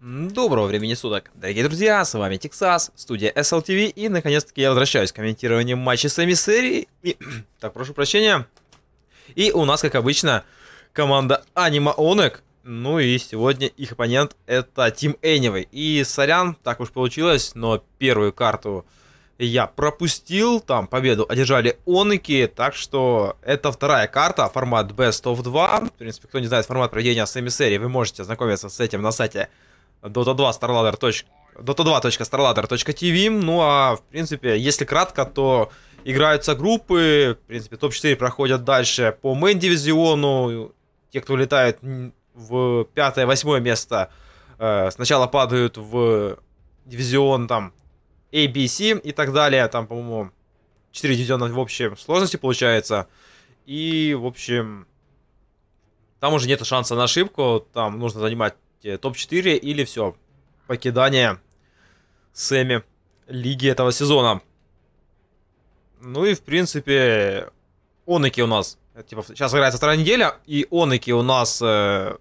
Доброго времени суток, дорогие друзья, с вами Тексас, студия SLTV, и наконец-таки я возвращаюсь к комментированию матча сами серии, и, так, прошу прощения, и у нас, как обычно, команда Anima Onek, ну и сегодня их оппонент это Team Anyway, и сорян, так уж получилось, но первую карту я пропустил, там победу одержали Оники, так что это вторая карта, формат Best of 2, в принципе, кто не знает формат проведения сами серии, вы можете ознакомиться с этим на сайте Dota 2 Starladder. Dota2.starladder.tv. Ну а, в принципе, если кратко, то играются группы. В принципе, топ-4 проходят дальше по мейн-дивизиону. Те, кто летает в 5-8 место, э, сначала падают в дивизион там A, B, C и так далее. Там, по-моему, 4 дивизиона в общей сложности получается. И, в общем, там уже нет шанса на ошибку. Там нужно занимать Э, топ-4 или все. Покидание Сэмми лиги этого сезона. Ну и, в принципе, Оныки у нас... Э, типа, сейчас играется вторая неделя, и Оныки у нас э,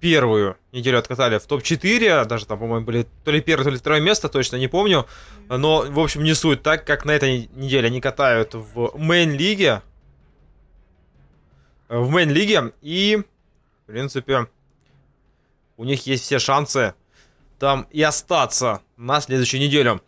первую неделю откатали в топ-4. Даже там, по-моему, были то ли первое, то ли второе место, точно не помню. Но, в общем, не суть так, как на этой неделе они катают в мейн-лиге. Э, в мейн-лиге. И, в принципе, у них есть все шансы там и остаться на следующую неделю.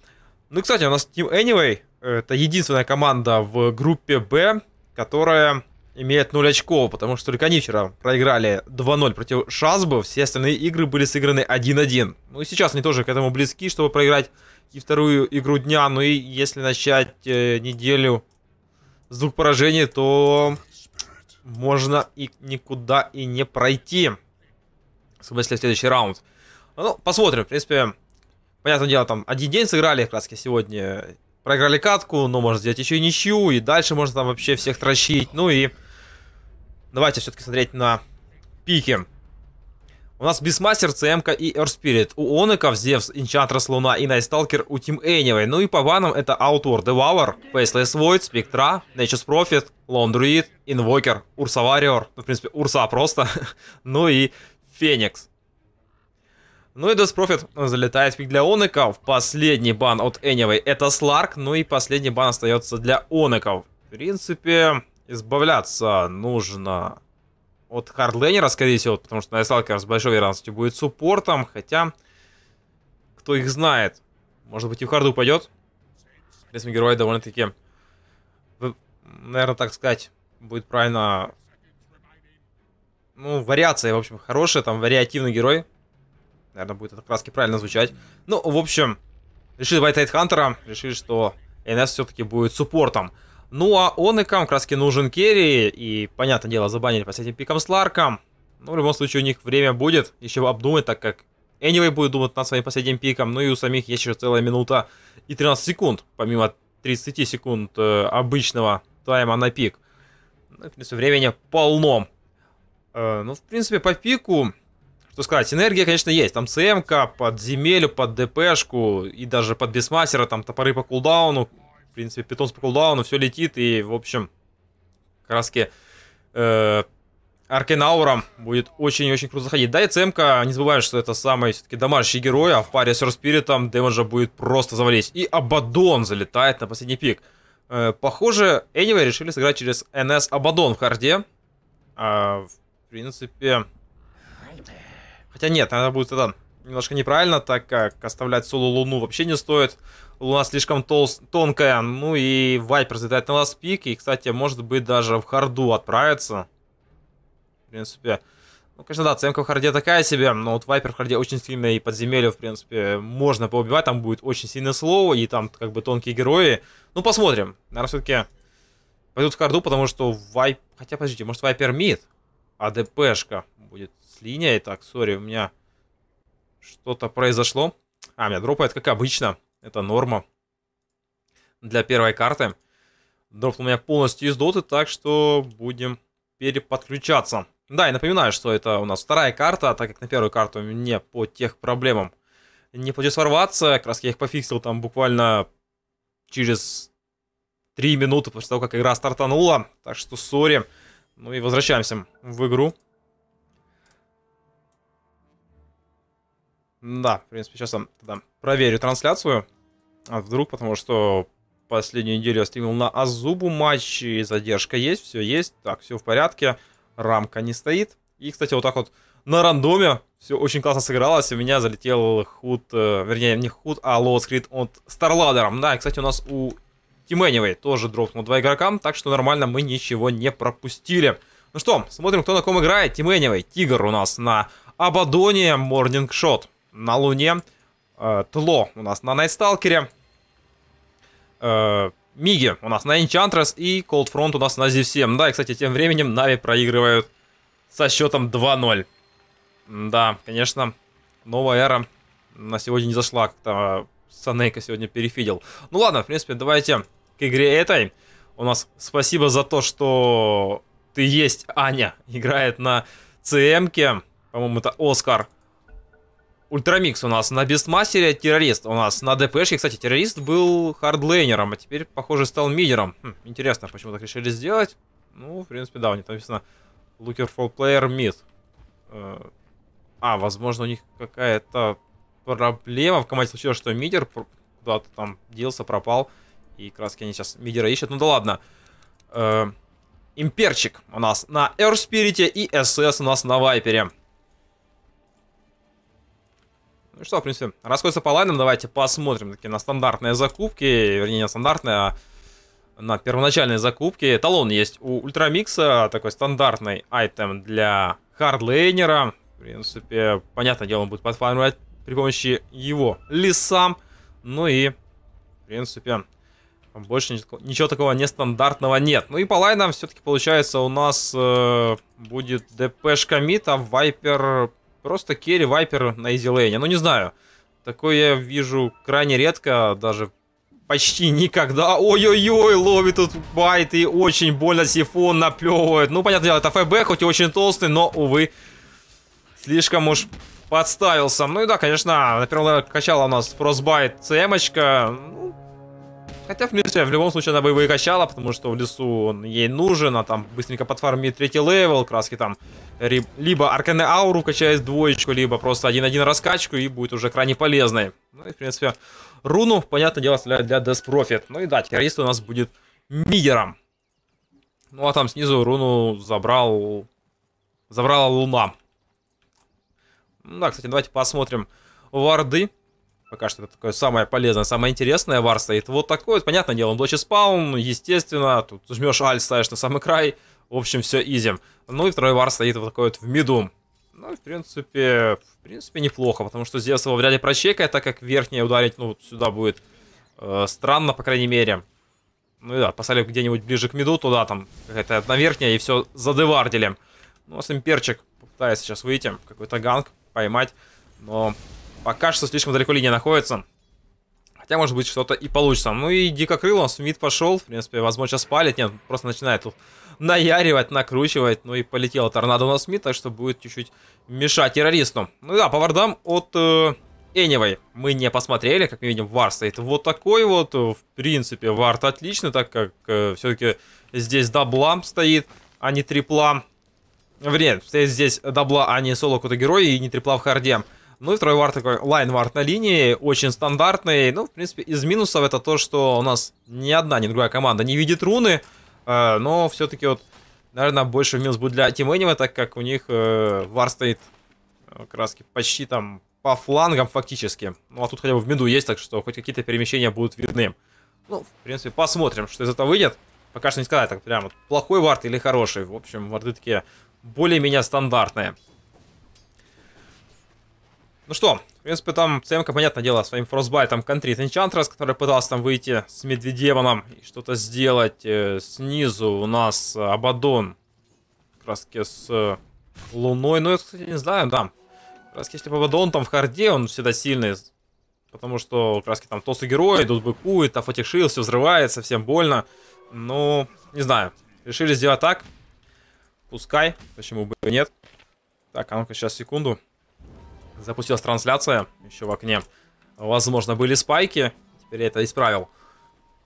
Ну и, кстати, у нас Team Anyway, это единственная команда в группе Б, которая имеет 0 очков, потому что только они вчера проиграли 2-0 против Шазбы, все остальные игры были сыграны 1-1. Ну и сейчас они тоже к этому близки, чтобы проиграть и вторую игру дня, ну и если начать э, неделю с двух поражений, то можно и никуда и не пройти. В смысле, следующий раунд. Ну, посмотрим. В принципе, понятное дело, там один день сыграли как раз сегодня. Проиграли катку, но можно сделать еще и ничью, и дальше можно там вообще всех трощить. Ну и давайте все-таки смотреть на пики. У нас Бисмастер, ЦМК и Эрспирит. У Онеков Зевс, Инчантрас, Луна и Найсталкер у Тим Anyway. Ну и по ванам это Outward Devour, Faceless Void, Спектра, Nature's Профит, Лондруид, Инвокер, Урса Warrior. Ну, в принципе, Урса просто. ну и Феникс. Ну и Деспрофит залетает фиг для Онеков. Последний бан от Anyway это Сларк. Ну и последний бан остается для Онеков. В принципе, избавляться нужно от хардлейнера, скорее всего, потому что Найслалкер с большой вероятностью будет суппортом, хотя, кто их знает, может быть и в харду упадет. Ресми герой довольно-таки, наверное, так сказать, будет правильно ну, вариация, в общем, хорошая, там вариативный герой. Наверное, будет это краски правильно звучать. Ну, в общем, решили брать Тайтхантера, решили, что НС все-таки будет суппортом. Ну, а он и кам краски нужен керри, и, понятное дело, забанили по этим пикам с Ларком. Ну, в любом случае, у них время будет еще обдумать, так как Anyway будет думать над своим последним пиком, ну и у самих есть еще целая минута и 13 секунд, помимо 30 секунд э, обычного тайма на пик. Ну, в принципе, времени полно. Э, ну, в принципе, по пику, что сказать, энергия, конечно, есть. Там ЦМК под земелью, под ДПшку и даже под бесмастера, там топоры по кулдауну. В принципе, питомс по кулдауну, все летит. И, в общем, как раз таки э, Аркенауром будет очень-очень круто заходить. Да, и ЦМК, не забываем, что это самый все-таки домашний герой, а в паре с Роспиритом демеджа будет просто завалить. И Абадон залетает на последний пик. Э, похоже, Anyway решили сыграть через НС Абадон в харде. А, в принципе... Хотя нет, она будет это немножко неправильно, так как оставлять соло Луну вообще не стоит. Луна слишком тол тонкая, ну и Вайпер залетает на ласт пик, и, кстати, может быть, даже в харду отправится. В принципе, ну, конечно, да, оценка в харде такая себе, но вот Вайпер в харде очень сильный и подземелье, в принципе, можно поубивать, там будет очень сильное слово, и там как бы тонкие герои. Ну, посмотрим. Наверное, все-таки пойдут в харду, потому что Вайпер, Хотя, подождите, может, Вайпер мид? АДПшка будет с линией. Так, сори, у меня что-то произошло. А, меня дропает, как обычно. Это норма для первой карты. Дроп у меня полностью из доты, так что будем переподключаться. Да, и напоминаю, что это у нас вторая карта, так как на первую карту мне по тех проблемам не получилось сорваться. Как раз я их пофиксил там буквально через 3 минуты после того, как игра стартанула. Так что сори. Sorry ну и возвращаемся в игру. Да, в принципе, сейчас я тогда проверю трансляцию. А вдруг, потому что последнюю неделю я стримил на Азубу матч, и задержка есть, все есть, так, все в порядке, рамка не стоит. И, кстати, вот так вот на рандоме все очень классно сыгралось, у меня залетел худ, э, вернее, не худ, а лоудскрит от Старладером. Да, и, кстати, у нас у Team Anyway тоже дропнул два игрокам, так что нормально мы ничего не пропустили. Ну что, смотрим, кто на ком играет. Team Anyway, Тигр у нас на Абадоне, Морнинг на Луне, э, Тло у нас на Найтсталкере, э, Миги у нас на Enchantress и Cold Front у нас на Зевсе. Да, и, кстати, тем временем Нави проигрывают со счетом 2-0. Да, конечно, новая эра на сегодня не зашла. Как-то э, Санейка сегодня перефидел. Ну ладно, в принципе, давайте к игре этой. У нас спасибо за то, что ты есть, Аня, играет на цм По-моему, это Оскар. Ультрамикс у нас на Бестмастере, террорист у нас на ДПшке. Кстати, террорист был хардлейнером, а теперь, похоже, стал мидером. Хм, интересно, почему так решили сделать. Ну, в принципе, да, у них там написано Looker for Player Mid. Э, а, возможно, у них какая-то проблема в команде случилась, что мидер куда-то там делся, пропал. И краски они сейчас мидера ищут. Ну да ладно. Э -э имперчик у нас на Air Spirit и СС у нас на Вайпере. Ну что, в принципе, расходится по лайнам. Давайте посмотрим таки на стандартные закупки. Вернее, не стандартные, а на первоначальные закупки. Талон есть у Ультрамикса. Такой стандартный айтем для хардлейнера. В принципе, понятное дело, он будет подфармливать при помощи его лесам. Ну и, в принципе, больше ничего, такого нестандартного нет. Ну и по лайнам все-таки получается у нас э, будет ДПшка мид, а Вайпер... Просто керри Вайпер на изилейне. Ну не знаю. Такое я вижу крайне редко, даже почти никогда. Ой-ой-ой, ловит тут байт и очень больно сифон наплевывает. Ну, понятное дело, это ФБ, хоть и очень толстый, но, увы, слишком уж подставился. Ну и да, конечно, на первом левеле качала у нас фростбайт ЦМ. Ну, Хотя в принципе в любом случае она бы его и качала, потому что в лесу он ей нужен, а там быстренько подфармит третий левел, краски там либо арканы ауру качает двоечку, либо просто один-один раскачку и будет уже крайне полезной. Ну и в принципе руну, понятное дело, для для Death Profit. Ну и да, террорист у нас будет мидером. Ну а там снизу руну забрал... Забрала луна. Да, кстати, давайте посмотрим варды пока что это такое самое полезное, самое интересное. Вар стоит вот такой. Вот, понятное дело, он дочь спаун, естественно. Тут жмешь аль ставишь на самый край. В общем, все изи. Ну и второй вар стоит вот такой вот в миду. Ну, в принципе, в принципе, неплохо, потому что здесь его вряд ли прочекает, так как верхняя ударить, ну, сюда будет э, странно, по крайней мере. Ну и да, поставили где-нибудь ближе к миду, туда там это то одна верхняя, и все задевардили. Ну, а с Симперчик пытается сейчас выйти, какой-то ганг поймать, но Пока что слишком далеко линия находится. Хотя, может быть, что-то и получится. Ну и дикокрыл, он с мид пошел. В принципе, возможно, сейчас палит. Нет, просто начинает тут наяривать, накручивать. Ну и полетела торнадо у нас мид, так что будет чуть-чуть мешать террористу. Ну да, по вардам от... Э... Anyway, мы не посмотрели, как мы видим, вар стоит вот такой вот. В принципе, вард отличный, так как э, все-таки здесь даблам стоит, а не трипла. Вред, стоит здесь дабла, а не соло какой-то герой и не трипла в харде. Ну и второй вард такой, лайн вард на линии, очень стандартный. Ну, в принципе, из минусов это то, что у нас ни одна, ни другая команда не видит руны. Э, но все-таки вот, наверное, больше минус будет для Team Anima, так как у них э, вар стоит э, краски почти там по флангам фактически. Ну, а тут хотя бы в миду есть, так что хоть какие-то перемещения будут видны. Ну, в принципе, посмотрим, что из этого выйдет. Пока что не сказать, так прям вот плохой вард или хороший. В общем, варды такие более-менее стандартные. Ну что, в принципе, там ЦМК, понятное дело, своим фростбайтом контрит Enchantress, который пытался там выйти с Медведеваном и что-то сделать. Э, снизу у нас э, Абадон, как раз таки с э, Луной. Ну, я, кстати, не знаю, да. Как раз если бы Абадон там в харде, он всегда сильный. Потому что, как раз там тосы герои идут быкует, таф этих шил, все взрывается, всем больно. Ну, не знаю. Решили сделать так. Пускай. Почему бы и нет. Так, а ну-ка сейчас секунду. Запустилась трансляция еще в окне. Возможно, были спайки. Теперь я это исправил.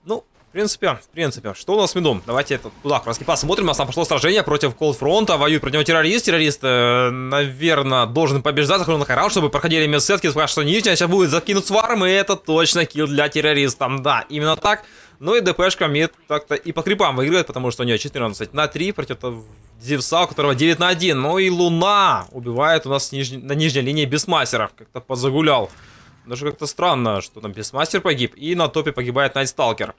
Ну, в принципе, в принципе, что у нас с медом? Давайте это туда как раз посмотрим. У нас там пошло сражение против Cold Front, воюет против него террорист. Террорист, э, наверное, должен побеждать, закрыл на чтобы проходили мисс сетки, сказать, что нижняя а сейчас будет закинуть сварм, и это точно килл для террориста. Да, именно так. Ну и ДПшка мид так-то и по крипам выигрывает, потому что у нее 14 на 3 против Зевса, у которого 9 на 1. Ну и Луна убивает у нас ниж... на нижней линии без Как-то позагулял. Даже как-то странно, что там без погиб. И на топе погибает Найтсталкер.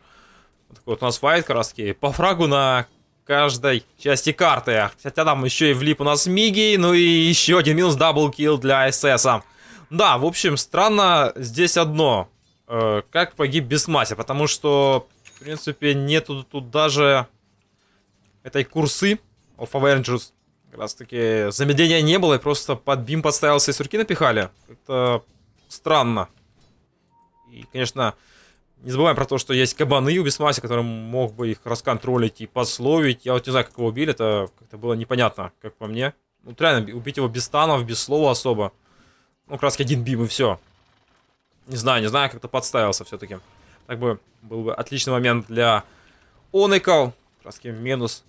Вот такой вот у нас файт, как раз таки, по фрагу на каждой части карты. Хотя там еще и влип у нас Миги, ну и еще один минус даблкил для ССа. Да, в общем, странно здесь одно. Э, как погиб без мася, потому что, в принципе, нету тут даже этой курсы of Avengers. Как раз таки замедления не было, и просто под бим подставился и сурки напихали. Это странно. И, конечно, не забываем про то, что есть кабаны у Бесмаси, который мог бы их расконтролить и пословить. Я вот не знаю, как его убили, это как-то было непонятно, как по мне. Ну, реально, убить его без станов, без слова особо. Ну, как раз один бим и все. Не знаю, не знаю, как-то подставился все-таки. Так бы был бы отличный момент для Онекал. Краски минус.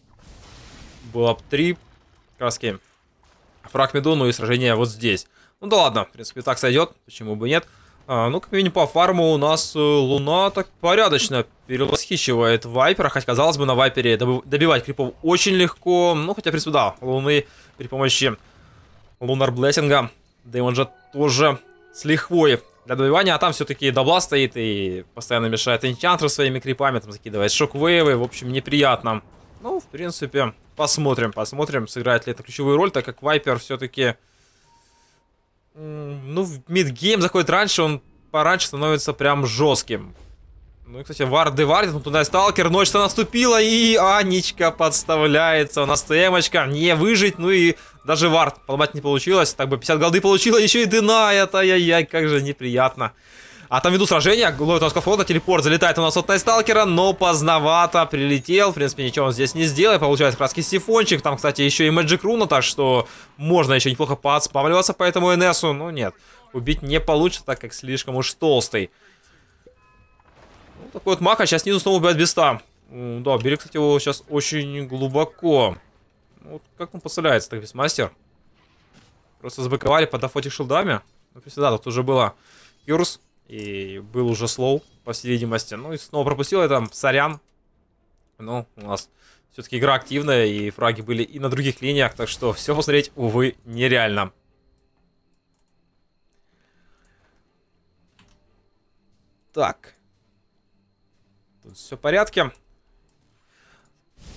Было бы три Краски. Фраг ну и сражение вот здесь. Ну да ладно, в принципе, так сойдет. Почему бы нет? А, ну, как минимум, по фарму у нас э, Луна так порядочно перевосхищивает Вайпера. Хоть, казалось бы, на Вайпере доб добивать крипов очень легко. Ну, хотя, в принципе, да, Луны при помощи Лунар Блессинга же тоже с лихвой для добивания, а там все-таки добла стоит и постоянно мешает энчантер своими крипами, там закидывает шоквейвы, в общем, неприятно. Ну, в принципе, посмотрим, посмотрим, сыграет ли это ключевую роль, так как Вайпер все-таки, ну, в мидгейм заходит раньше, он пораньше становится прям жестким. Ну и, кстати, варды вардит, ну туда сталкер, ночь-то наступила, и Анечка подставляется, у нас темочка не выжить, ну и даже вард поломать не получилось, так бы 50 голды получила, еще и дына, это яй-яй, а как же неприятно. А там веду сражения, ловит нас фронта, телепорт залетает у нас от Найсталкера, но поздновато прилетел. В принципе, ничего он здесь не сделает. Получается краски сифончик. Там, кстати, еще и Мэджик Руна, так что можно еще неплохо подспавливаться по этому НСу. но нет, убить не получится, так как слишком уж толстый такой вот мака. Сейчас снизу снова убивает беста. Да, берег, кстати, его сейчас очень глубоко. Ну, вот как он поставляется, так бесмастер? Просто забаковали под афоте шилдами. Ну, да, тут уже было Юрс. И был уже слоу, по всей видимости. Ну и снова пропустил я там, сорян. Ну, у нас все-таки игра активная, и фраги были и на других линиях, так что все посмотреть, увы, нереально. Так. Тут все в порядке.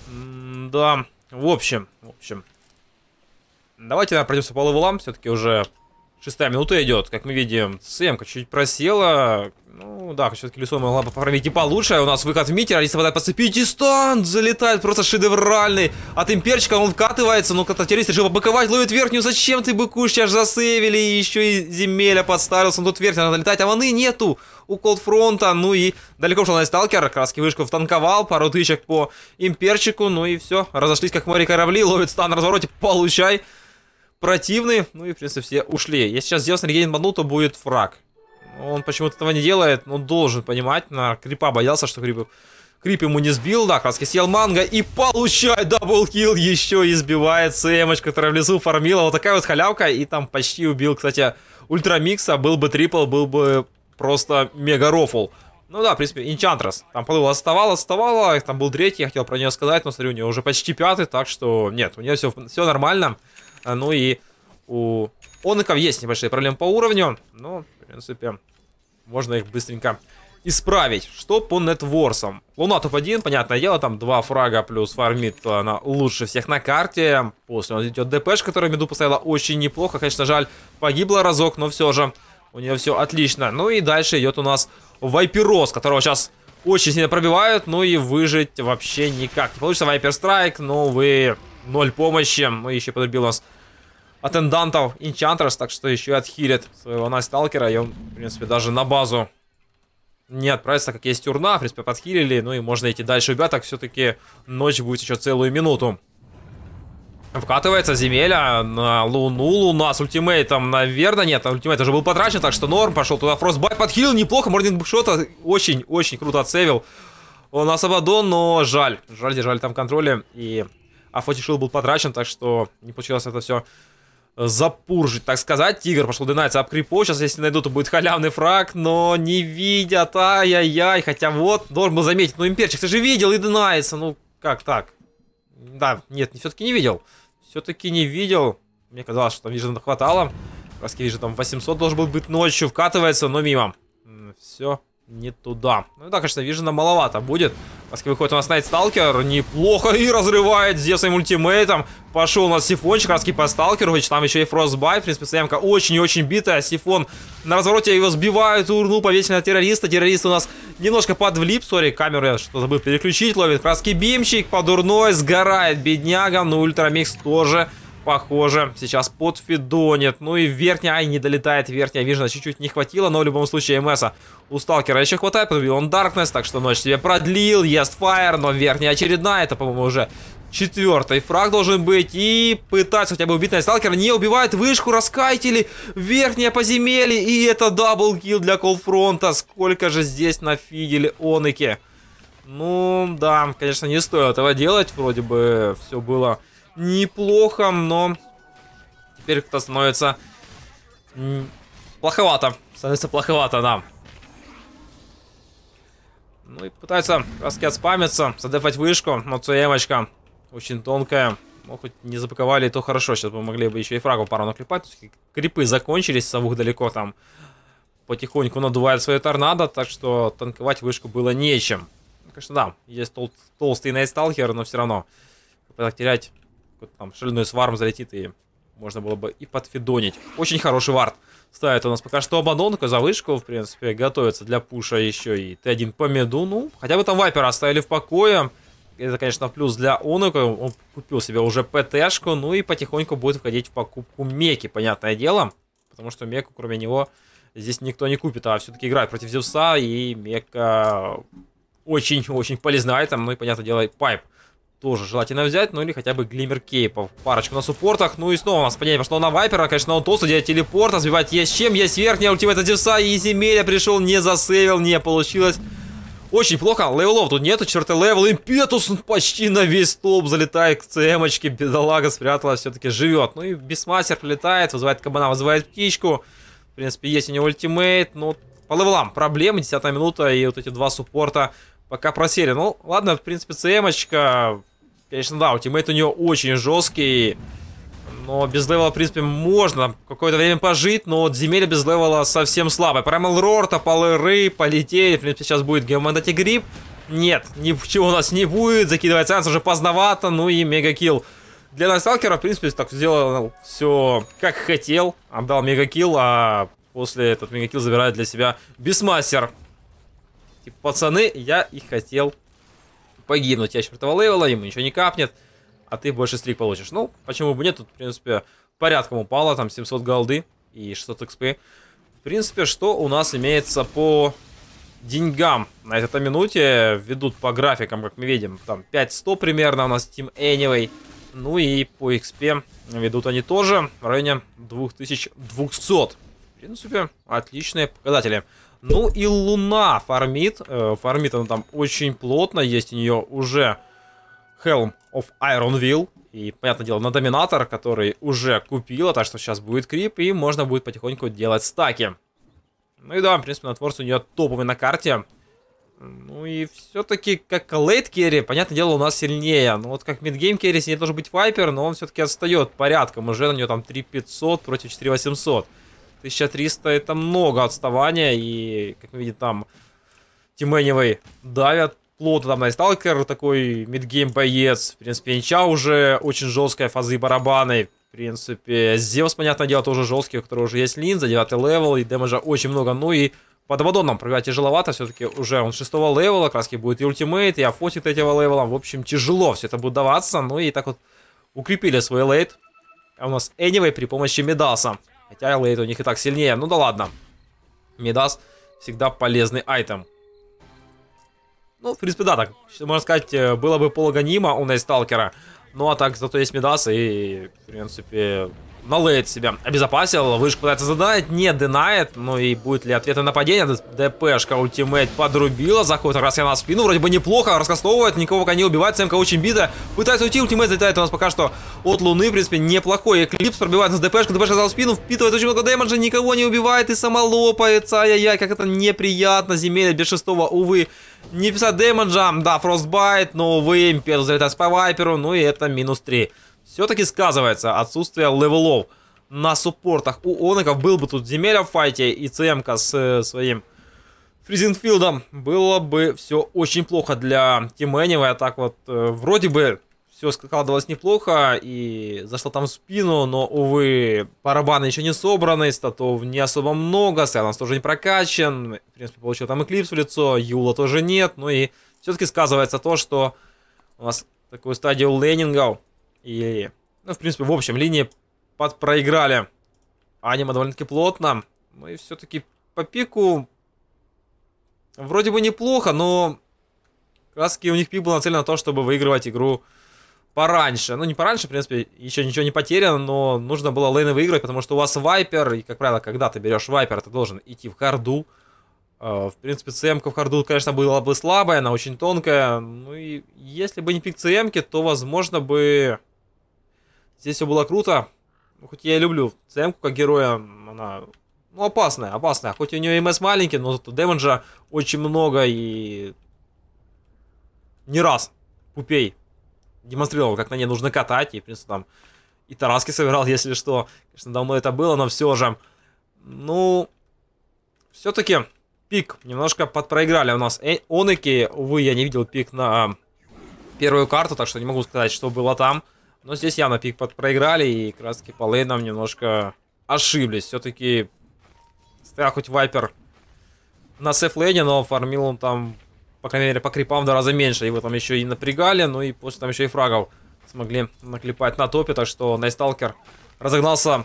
М да, в общем, в общем. Давайте, наверное, пройдемся по левелам. Все-таки уже Шестая минута идет, как мы видим, Семка чуть просела. Ну да, все-таки Лисо могла бы провести получше. У нас выход в митер, Алиса попадает по цепи, дистант залетает, просто шедевральный. От имперчика он вкатывается, но как-то террорист решил побыковать, ловит верхнюю. Зачем ты быкуешь, тебя же засейвили, и еще и земеля подставился, но тут верхняя надо летать, а ваны нету у колдфронта. Ну и далеко ушел на сталкер, краски вышку втанковал, пару тычек по имперчику, ну и все, разошлись как море корабли, ловит стан на развороте, получай противный. Ну и, в принципе, все ушли. Если сейчас Зевс Регенин банул, то будет фраг. Он почему-то этого не делает, но должен понимать. На крипа боялся, что крип, крип ему не сбил. Да, краски съел манго и получает даблкил. Еще избивает сбивает которая в лесу фармила. Вот такая вот халявка. И там почти убил, кстати, ультрамикса. Был бы трипл, был бы просто мега рофл. Ну да, в принципе, Энчантрас. Там плыла, отставала, отставала. Там был третий, я хотел про нее сказать, но смотрю, у нее уже почти пятый, так что нет, у нее все, все нормально. А Ну и у Оноков есть небольшие проблемы по уровню, но, ну, в принципе, можно их быстренько исправить. Что по нетворсам? Луна топ-1, понятное дело, там два фрага плюс фармит, она лучше всех на карте. После у нас идет ДПш, которая Меду поставила очень неплохо. Конечно, жаль, погибла разок, но все же у нее все отлично. Ну и дальше идет у нас Вайперос, которого сейчас очень сильно пробивают, ну и выжить вообще никак. Не получится Вайпер Страйк, но, ну увы, ноль помощи. Ну еще у нас аттендантов Инчантрес, так что еще и отхилит своего Найсталкера. И он, в принципе, даже на базу не отправится, как есть урна. В принципе, подхилили, ну и можно идти дальше. ребят, так все-таки ночь будет еще целую минуту. Вкатывается земеля на Луну. Луна с ультимейтом, наверное, нет. Ультимейт уже был потрачен, так что норм. Пошел туда Фростбай, подхилил неплохо. Морнинг Бэкшота очень-очень круто отсевил. Он Асабадон, но жаль. Жаль, держали там контроля. И Афотишил был потрачен, так что не получилось это все запуржить, так сказать. Тигр пошел динается обкрепо, Сейчас, если найду, то будет халявный фраг, но не видят. Ай-яй-яй. Хотя вот, должен был заметить. Ну, имперчик, ты же видел и динается. Ну, как так? Да, нет, все-таки не видел. Все-таки не видел. Мне казалось, что там вижена хватало. Краски вижу, там 800 должен был быть ночью. Вкатывается, но мимо. Все, не туда. Ну да, конечно, Вижена маловато будет. Паски выходит у нас Найт Сталкер. Неплохо и разрывает здесь своим ультимейтом. Пошел у нас Сифончик, раз по Сталкеру. Значит, там еще и Фростбайт. В принципе, Саямка очень и очень битая. Сифон на развороте его сбивают. Урну повесили на террориста. Террорист у нас немножко подвлип. Сори, камеру я что забыл переключить. Ловит краски бимчик. подурной сгорает бедняга, Но ультрамикс тоже похоже, сейчас подфидонит. Ну и верхняя, ай, не долетает верхняя вижена. Чуть-чуть не хватило, но в любом случае МСа у Сталкера еще хватает. Побил он Даркнесс, так что ночь себе продлил. Ест Фаер, но верхняя очередная. Это, по-моему, уже четвертый фраг должен быть. И пытается хотя бы убить на Сталкера. Не убивает вышку, раскайтили. Верхняя поземелье. И это даблкил для Колфронта. Сколько же здесь нафигели Оныки. Ну, да, конечно, не стоило этого делать. Вроде бы все было неплохо, но теперь кто становится плоховато. Становится плоховато, да. Ну и пытается краски спамиться, задефать вышку, но ЦМочка очень тонкая. Ну, хоть не запаковали, то хорошо. Сейчас бы могли бы еще и фрагу пару наклепать. Крипы закончились, совух далеко там. Потихоньку надувает свое торнадо, так что танковать вышку было нечем. Конечно, да, есть тол толстый найтсталкер, но все равно. Так терять там шальной сварм залетит, и можно было бы и подфидонить. Очень хороший вард. Ставит у нас пока что Абадонка за в принципе, готовится для пуша еще и Т1 по меду. Ну, хотя бы там вайпера оставили в покое. Это, конечно, плюс для Онука. Он купил себе уже ПТшку, ну и потихоньку будет входить в покупку Меки, понятное дело. Потому что Меку, кроме него, здесь никто не купит. А все-таки играет против Зевса, и Мека очень-очень полезная там, ну и, понятное дело, и Пайп тоже желательно взять, ну или хотя бы глиммер кейпов. Парочку на суппортах, ну и снова у нас падение пошло на вайпера, конечно, он толстый делает телепорт, сбивать есть чем, есть верхняя ультимата дивса, и земелья пришел, не засейвил, не получилось. Очень плохо, левелов тут нету, четвертый левел, импетус почти на весь столб залетает к цемочке, бедолага спряталась, все-таки живет. Ну и бесмастер прилетает, вызывает кабана, вызывает птичку. В принципе, есть у него ультимейт, но по левелам проблемы, 10 минута и вот эти два суппорта пока просели. Ну, ладно, в принципе, ЦМ-очка, конечно, да, ультимейт у нее очень жесткий. Но без левела, в принципе, можно какое-то время пожить, но вот земелья без левела совсем слабая. Прямо Рорта, Полыры полетели, в принципе, сейчас будет Геомандати Гриб. Нет, ничего у нас не будет, закидывать сеанс уже поздновато, ну и мегакилл. Для Найсталкера, в принципе, так сделал все как хотел, отдал мегакилл, а после этот мегакилл забирает для себя Бисмастер. Типа, пацаны, я и хотел погибнуть. Я чертова левела, ему ничего не капнет, а ты больше стрик получишь. Ну, почему бы нет, тут, в принципе, порядком упало, там 700 голды и 600 XP. В принципе, что у нас имеется по деньгам на этой минуте ведут по графикам, как мы видим. Там 5100 примерно у нас Team Anyway. Ну и по XP ведут они тоже в районе 2200. В принципе, отличные показатели. Ну и Луна фармит. Э, фармит она там очень плотно. Есть у нее уже Helm of Iron Will. И, понятное дело, на Доминатор, который уже купила. Так что сейчас будет крип. И можно будет потихоньку делать стаки. Ну и да, в принципе, на творце у нее топовый на карте. Ну и все-таки, как лейт керри, понятное дело, у нас сильнее. Ну вот как мидгейм керри, сильнее должен быть Вайпер, но он все-таки отстает порядком. Уже на нее там 3500 против 4800. 1300 это много отставания. И, как мы видим, там Тименевой давят плотно там на сталкер, такой мидгейм боец. В принципе, Инча уже очень жесткая фазы барабаны. В принципе, Зевс, понятное дело, тоже жесткий, у которого уже есть линза, 9 левел, и демажа очень много. Ну и под Абадоном пробивать тяжеловато, все-таки уже он 6 левела, краски будет и ультимейт, и афотик 3 левела. В общем, тяжело все это будет даваться. Ну и так вот укрепили свой лейт. А у нас Anyway при помощи Медаса. Хотя лейт у них и так сильнее. Ну да ладно. Медас всегда полезный айтем. Ну, в принципе, да, так. Можно сказать, э, было бы полуганима у Нейсталкера. Ну, а так, зато есть Медас и, в принципе, Налает себя обезопасил. вышку пытается задать, не динает. Ну и будет ли ответ на нападение? ДПшка ультимейт подрубила. Заходит раз я на спину. Вроде бы неплохо. Раскастовывает. Никого пока не убивает. Семка очень бита. Пытается уйти. Ультимейт залетает у нас пока что от Луны. В принципе, неплохой эклипс. Пробивает нас ДПшка. ДПшка за спину. Впитывает очень много дэмэджа. Никого не убивает. И сама лопается. Ай-яй-яй, как это неприятно. Земелья без шестого, увы. Не писать дэмэджа. Да, фростбайт. Но, увы, имперу залетает по вайперу. Ну и это минус 3 все-таки сказывается отсутствие левелов на суппортах. У оников был бы тут земеля в файте и ЦМК с э, своим фризингфилдом Было бы все очень плохо для Тименева. так вот, э, вроде бы все складывалось неплохо и зашло там в спину, но, увы, барабаны еще не собраны, статов не особо много, Сайланс тоже не прокачан, в принципе, получил там Эклипс в лицо, Юла тоже нет, ну и все-таки сказывается то, что у нас такую стадию лейнингов и, ну, в принципе, в общем, линии подпроиграли. Анима довольно-таки плотно. Мы все-таки по пику вроде бы неплохо, но краски у них пик был нацелен на то, чтобы выигрывать игру пораньше. Ну, не пораньше, в принципе, еще ничего не потеряно, но нужно было лейны выиграть, потому что у вас вайпер, и, как правило, когда ты берешь вайпер, ты должен идти в харду. Э, в принципе, цм в харду, конечно, была бы слабая, она очень тонкая. Ну и если бы не пик цм то, возможно, бы Здесь все было круто. Ну, хоть я и люблю Цемку как героя, она ну, опасная, опасная. Хоть у нее МС маленький, но зато демеджа очень много и не раз Пупей демонстрировал, как на ней нужно катать. И, в принципе, там и Тараски собирал, если что. Конечно, давно это было, но все же. Ну, все-таки пик немножко подпроиграли у нас. Э, Онеки, увы, я не видел пик на первую карту, так что не могу сказать, что было там. Но здесь явно пик под проиграли, и краски по лейнам немножко ошиблись. Все-таки стоял хоть вайпер на сейфлейне, но фармил он там, по крайней мере, по крипам в два раза меньше. Его там еще и напрягали, ну и после там еще и фрагов смогли наклепать на топе. Так что Найсталкер разогнался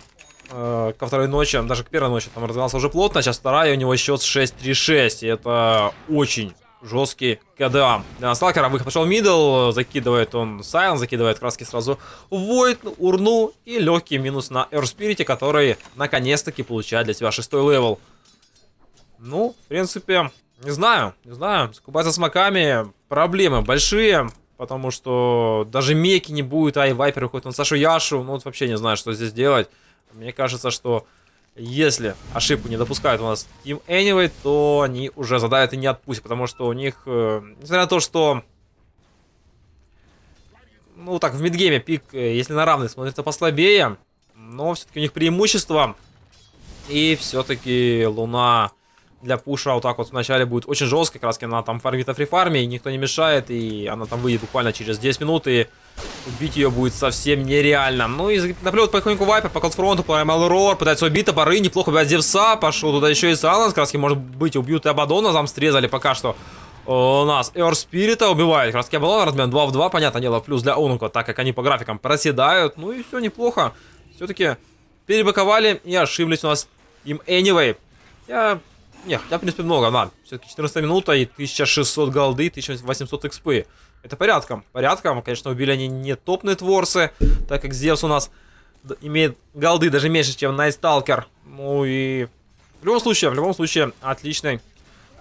э, ко второй ночи, даже к первой ночи там разогнался уже плотно. Сейчас вторая, у него счет 6-3-6. И это очень жесткий КДА. Для Слакера выход пошел мидл, закидывает он Сайн, закидывает краски сразу Войт Урну и легкий минус на Эрспирите, который наконец-таки получает для тебя шестой левел. Ну, в принципе, не знаю, не знаю. Скупаться с маками проблемы большие, потому что даже меки не будет, а и Вайпер уходит. он Сашу Яшу, ну вот вообще не знаю, что здесь делать. Мне кажется, что если ошибку не допускают у нас Team Anyway, то они уже задают и не отпустят, потому что у них, э, несмотря на то, что ну так, в мидгейме пик, э, если на равный, смотрится послабее, но все-таки у них преимущество. И все-таки Луна для пуша вот так вот вначале будет очень жестко, как раз она там фармит на фрифарме, и никто не мешает, и она там выйдет буквально через 10 минут, и убить ее будет совсем нереально. Ну и наплет потихоньку вайпер по колдфронту, по Мелрор, пытается убить топоры, неплохо убивать девса пошел туда еще и Саланс, краски может быть убьют и Абадона, там срезали пока что. Э, у нас Эор Спирита убивает. краски раз размен 2 в 2, понятное дело, плюс для Онука, так как они по графикам проседают. Ну и все неплохо. Все-таки перебаковали и ошиблись у нас им anyway. Я не, хотя, в принципе, много, да. Все-таки 14 минута и 1600 голды, 1800 экспы. Это порядком. Порядком. Конечно, убили они не топные творцы, так как Зевс у нас имеет голды даже меньше, чем Найсталкер. Ну и... В любом случае, в любом случае, отличный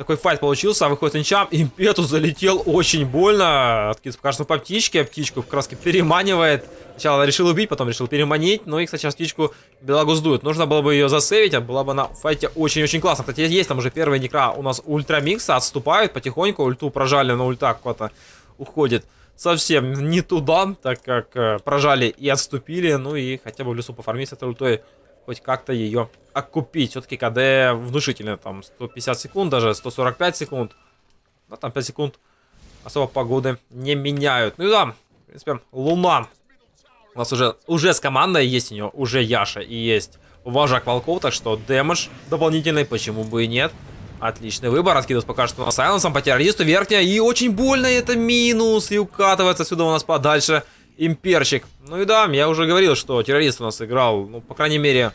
такой файт получился, а выходит Инчам, импету залетел очень больно. Откис пока по птичке, а птичку в краске переманивает. Сначала она решила убить, потом решил переманить, но и, кстати, сейчас птичку бедолагу сдует. Нужно было бы ее засейвить, а была бы на файте очень-очень классно. Кстати, есть там уже первая некра у нас ультрамикса, отступают потихоньку, ульту прожали, но ульта куда-то уходит совсем не туда, так как э, прожали и отступили, ну и хотя бы в лесу пофармить с этой ультой, хоть как-то ее окупить. Все-таки КД внушительно, там 150 секунд, даже 145 секунд. ну там 5 секунд особо погоды не меняют. Ну и да, в принципе, Луна. У нас уже, уже с командой есть у него, уже Яша и есть вожак волков, так что дэмэдж дополнительный, почему бы и нет. Отличный выбор, откидывается пока что на Сайленсом по террористу, верхняя, и очень больно это минус, и укатывается отсюда у нас подальше имперчик. Ну и да, я уже говорил, что террорист у нас играл, ну, по крайней мере,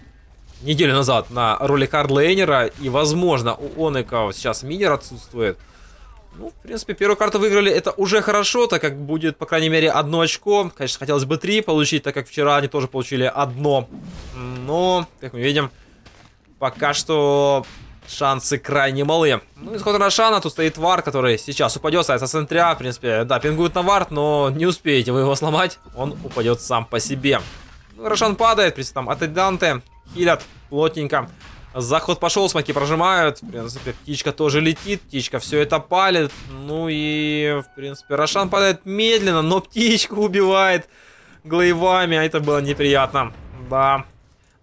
неделю назад на роли Карла Эйнера. И, возможно, у Онека сейчас минер отсутствует. Ну, в принципе, первую карту выиграли, это уже хорошо, так как будет, по крайней мере, одно очко. Конечно, хотелось бы три получить, так как вчера они тоже получили одно. Но, как мы видим, пока что шансы крайне малы. Ну, исход Рошана, тут стоит Вар, который сейчас упадет, а это Сентриа, в принципе, да, пингует на Вард, но не успеете вы его сломать, он упадет сам по себе. Ну, Рошан падает, при этом от Эданте, хилят плотненько. Заход пошел, смоки прожимают. В принципе, птичка тоже летит. Птичка все это палит. Ну и, в принципе, Рошан падает медленно, но птичку убивает глейвами. А это было неприятно. Да.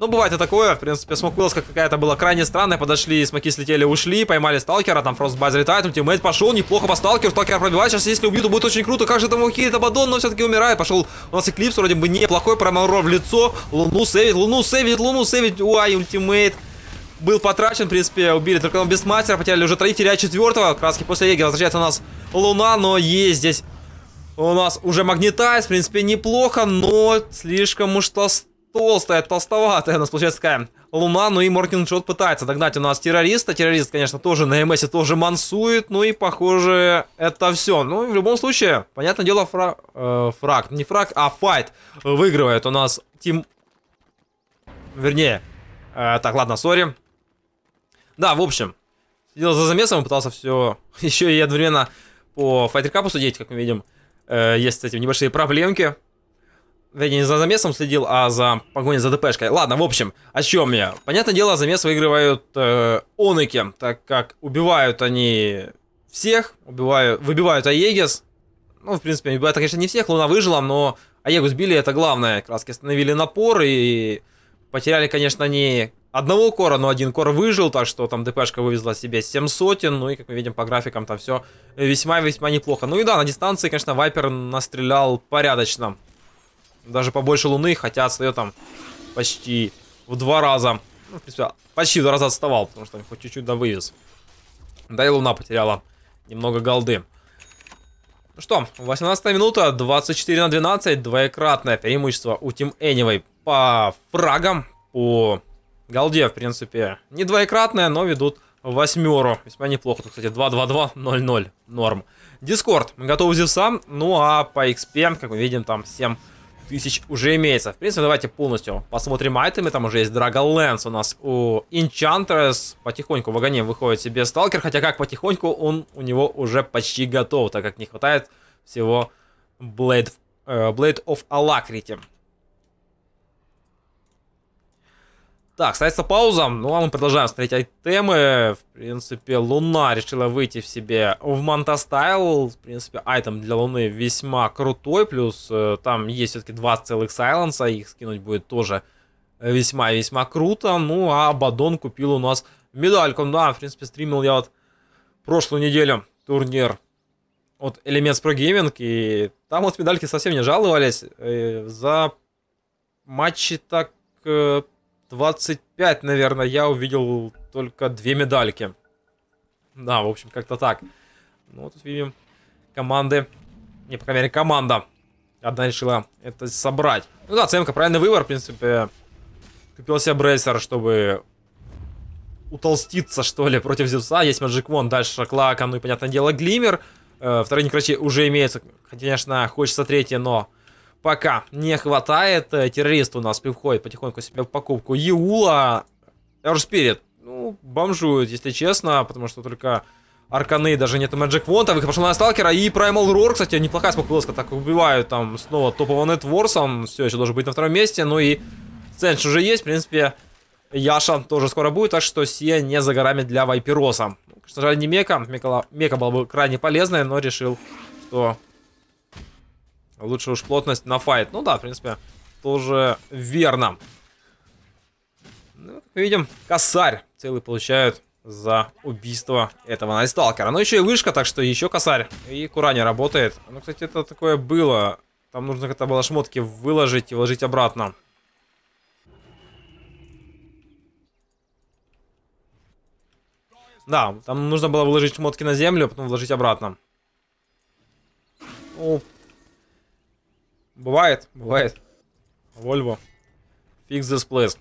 Ну, бывает и такое. В принципе, смог как какая-то была крайне странная. Подошли, смоки слетели, ушли, поймали сталкера. Там фростбай залетает, он тиммейт пошел. Неплохо по сталкеру. Сталкер пробивает. Сейчас, если убьют, будет очень круто. Как же там Хейт бадон, но все-таки умирает. Пошел у нас Эклипс, вроде бы неплохой. Проморо в лицо. Луну сейвит, луну сейвит, луну сейвит. Уай, ультимейт был потрачен, в принципе, убили только он без мастера, потеряли уже троих, теряют четвертого, краски после Эги возвращается у нас Луна, но есть здесь у нас уже магнитайз, в принципе, неплохо, но слишком уж толст толстая, толстоватая. У нас получается такая луна, ну и Моркиншот пытается догнать у нас террориста. Террорист, конечно, тоже на МС, тоже мансует, ну и, похоже, это все. Ну, в любом случае, понятное дело, фра... э, фраг, не фраг, а файт выигрывает у нас Тим... Вернее, э, так, ладно, сори. Да, в общем, сидел за замесом, пытался все еще и одновременно по Файтер Капу судить, как мы видим. Э, есть с этим небольшие проблемки. Вернее, не за замесом следил, а за погоней за ДПшкой. Ладно, в общем, о чем я? Понятное дело, замес выигрывают э, Оныки, так как убивают они всех, убивают, выбивают Аегис. Ну, в принципе, убивают, конечно, не всех, Луна выжила, но Аегу били, это главное. Краски остановили напор и потеряли, конечно, не одного кора, но один кор выжил, так что там ДПшка вывезла себе 7 сотен, ну и, как мы видим, по графикам там все весьма-весьма неплохо. Ну и да, на дистанции, конечно, Вайпер настрелял порядочно даже побольше Луны, хотя отстает там почти в два раза. Ну, в принципе, почти в два раза отставал, потому что хоть чуть-чуть да вывез. Да и Луна потеряла немного голды. Ну что, 18 минута, 24 на 12, двоекратное преимущество у Team Anyway по фрагам, по голде, в принципе. Не двоекратное, но ведут восьмеру. Весьма неплохо. Тут, кстати, 2-2-2-0-0. Норм. Дискорд. Мы готовы сам Ну а по XP, как мы видим, там 7 тысяч уже имеется. В принципе, давайте полностью посмотрим айтемы. Там уже есть Драголенс у нас у Enchantress. Потихоньку в огоне выходит себе Сталкер, хотя как потихоньку он у него уже почти готов, так как не хватает всего Blade, э, Blade of Alacrity. Так, ставится пауза. Ну, а мы продолжаем смотреть айтемы. В принципе, Луна решила выйти в себе в Монтастайл. В принципе, айтем для Луны весьма крутой. Плюс э, там есть все-таки два целых сайленса. Их скинуть будет тоже весьма-весьма круто. Ну, а Бадон купил у нас медальку. Да, в принципе, стримил я вот прошлую неделю турнир от Elements Pro Gaming. И там вот медальки совсем не жаловались. Э, за матчи так э, 25, наверное, я увидел только две медальки. Да, в общем, как-то так. Ну, вот видим команды. Не, по крайней мере, команда. Одна решила это собрать. Ну да, оценка, правильный выбор, в принципе. Купил себе брейсер, чтобы утолститься, что ли, против Зевса. Есть Magic Wand, дальше Шаклака, ну и, понятное дело, Глиммер. Э, вторые некрачи уже имеются. Конечно, хочется третье, но пока не хватает. Э, террорист у нас приходит потихоньку себе в покупку Еула. Эрспирит, ну, бомжует, если честно, потому что только Арканы, даже нет Magic Wand, а выход пошел на Сталкера, и Primal Roar, кстати, неплохая спокойствие, так убивают там снова топового нетворсом, все еще должен быть на втором месте, ну и Сенч уже есть, в принципе, Яша тоже скоро будет, так что Сия не за горами для Вайпероса. Что ну, жаль, не Мека, Мека, Мека была бы крайне полезная, но решил, что Лучше уж плотность на файт. Ну да, в принципе, тоже верно. Ну, как видим, косарь целый получают за убийство этого найсталкера. Но ну, еще и вышка, так что еще косарь. И кура не работает. Ну, кстати, это такое было. Там нужно как-то было шмотки выложить и вложить обратно. Да, там нужно было выложить шмотки на землю, а потом вложить обратно. Ну, Бывает, бывает. Вольво. Фикс дисплейс.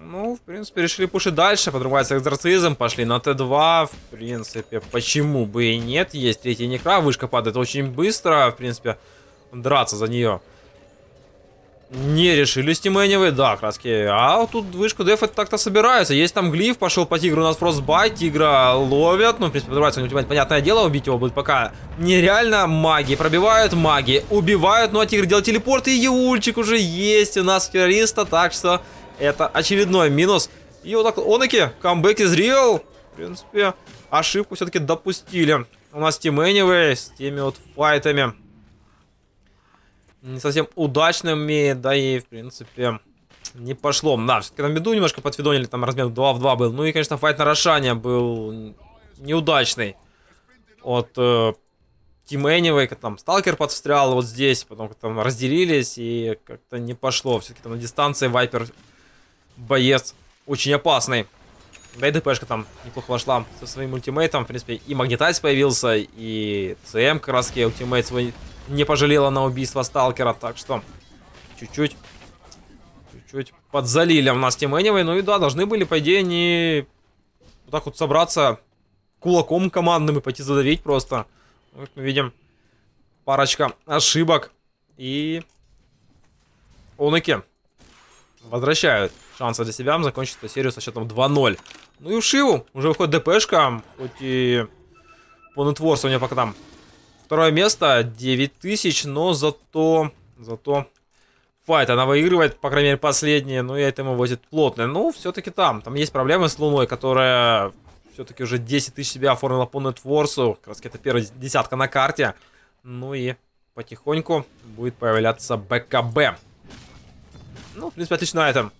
Ну, в принципе, решили пушить дальше. Подрывается экзорцизм, пошли на Т2. В принципе, почему бы и нет. Есть третья некра, вышка падает очень быстро. В принципе, драться за нее. Не решили стименивые, да, краски. А тут вышку дефать так-то собираются. Есть там глиф, пошел по тигру у нас фростбайт, тигра ловят. Ну, в принципе, подрывается, не понятное дело, убить его будет пока нереально. Маги пробивают, маги убивают. Ну, а тигр делает телепорт, и еульчик уже есть у нас террориста, так что это очередной минус. И вот так, онаки, камбэк из Real. В принципе, ошибку все-таки допустили. У нас тименивые с теми вот файтами не совсем удачными, да и, в принципе, не пошло. Да, все-таки на меду немножко подфидонили, там размен 2 в 2 был. Ну и, конечно, файт на Рошане был неудачный от э, Тим Энивейка. Там Сталкер подстрял вот здесь, потом как там разделились и как-то не пошло. Все-таки там на дистанции Вайпер боец очень опасный. Да и ДПшка там неплохо вошла со своим ультимейтом. В принципе, и Магнитайс появился, и ЦМ краски ультимейт свой не пожалела на убийство сталкера, так что чуть-чуть чуть-чуть подзалили у нас Тименевой. Ну и да, должны были, по идее, не вот так вот собраться кулаком командным и пойти задавить просто. Вот ну, мы видим парочка ошибок. И Онуки возвращают шансы для себя. закончится серию со счетом 2-0. Ну и у Шиву уже выходит ДПшка. Хоть и по нетворсу у меня пока там Второе место 9000, а, но зато... Зато Файт, она выигрывает, по крайней мере, последнее но и ему возит плотное Ну, все-таки там. Там есть проблемы с Луной, которая все-таки уже 10 тысяч себя оформила по нетворсу. Как раз это первая десятка на карте. Ну и потихоньку будет появляться БКБ. Ну, в принципе, отлично на этом.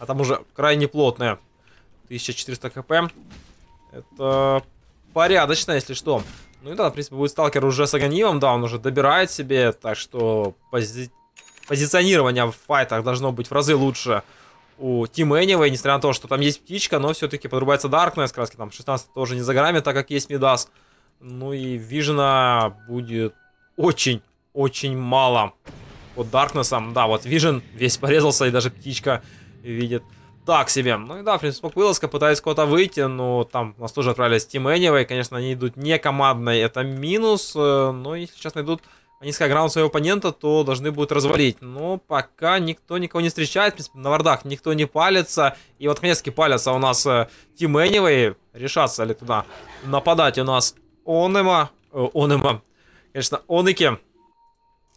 А там уже крайне плотная. 1400 кп. Это порядочно, если что. Ну и да, в принципе, будет сталкер уже с Аганивом, да, он уже добирает себе, так что пози... позиционирование в файтах должно быть в разы лучше у Team Anyway, несмотря на то, что там есть птичка, но все-таки подрубается Darkness, как там 16 тоже не за горами, так как есть Мидас. Ну и Вижена будет очень-очень мало под Даркнессом. Да, вот Вижен весь порезался и даже птичка видит. Так себе. Ну и да, в принципе, смог вылазка, пытаюсь кого-то выйти, но там нас тоже отправили с Team Anyway. Конечно, они идут не командной, это минус. Э, но если сейчас найдут они скайграунд своего оппонента, то должны будут развалить. Но пока никто никого не встречает, в принципе, на вардах никто не палится. И вот, конечно, палятся у нас Team Anyway. Решатся ли туда нападать у нас Онема. Э, Онема. Конечно, Оныки.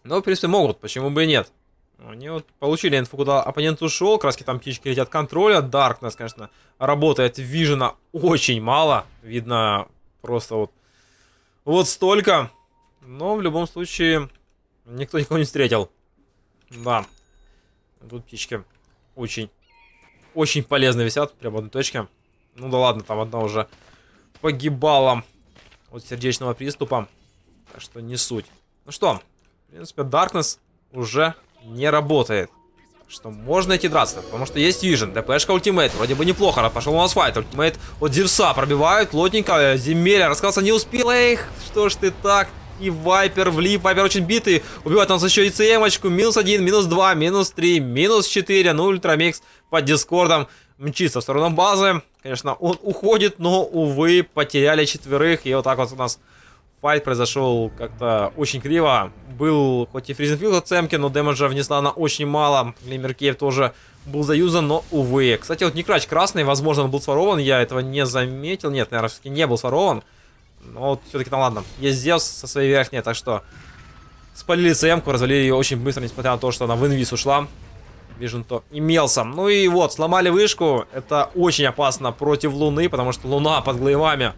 Но, ну, в принципе, могут, почему бы и нет. Они вот получили инфу, куда оппонент ушел. Краски там птички летят контроля. Дарк конечно, работает. Вижена очень мало. Видно просто вот, вот столько. Но в любом случае никто никого не встретил. Да. Тут птички очень, очень полезно висят. Прямо одной точке. Ну да ладно, там одна уже погибала от сердечного приступа. Так что не суть. Ну что, в принципе, darkness уже не работает. Что можно идти драться, потому что есть вижен. ДПшка ультимейт, вроде бы неплохо, раз пошел у нас файт. Ультимейт от Зевса пробивают, плотненько, э, земелья рассказаться не успела их. Что ж ты так? И Вайпер влип, Вайпер очень битый, убивает нас еще и ЦМочку, минус один, минус два, минус три, минус четыре, ну ультрамикс под дискордом мчится в сторону базы. Конечно, он уходит, но, увы, потеряли четверых, и вот так вот у нас файт произошел как-то очень криво. Был хоть и фризенфилд сэмки но дэмэджа внесла она очень мало. Лемер Кейв тоже был заюзан, но увы. Кстати, вот Некрач красный, возможно, он был сворован, я этого не заметил. Нет, наверное, все-таки не был сворован. Но вот все-таки, ну ладно, есть Зевс со своей верхней, так что... Спалили сэмку развалили ее очень быстро, несмотря на то, что она в инвиз ушла. вижу то имелся. Ну и вот, сломали вышку. Это очень опасно против Луны, потому что Луна под глеймами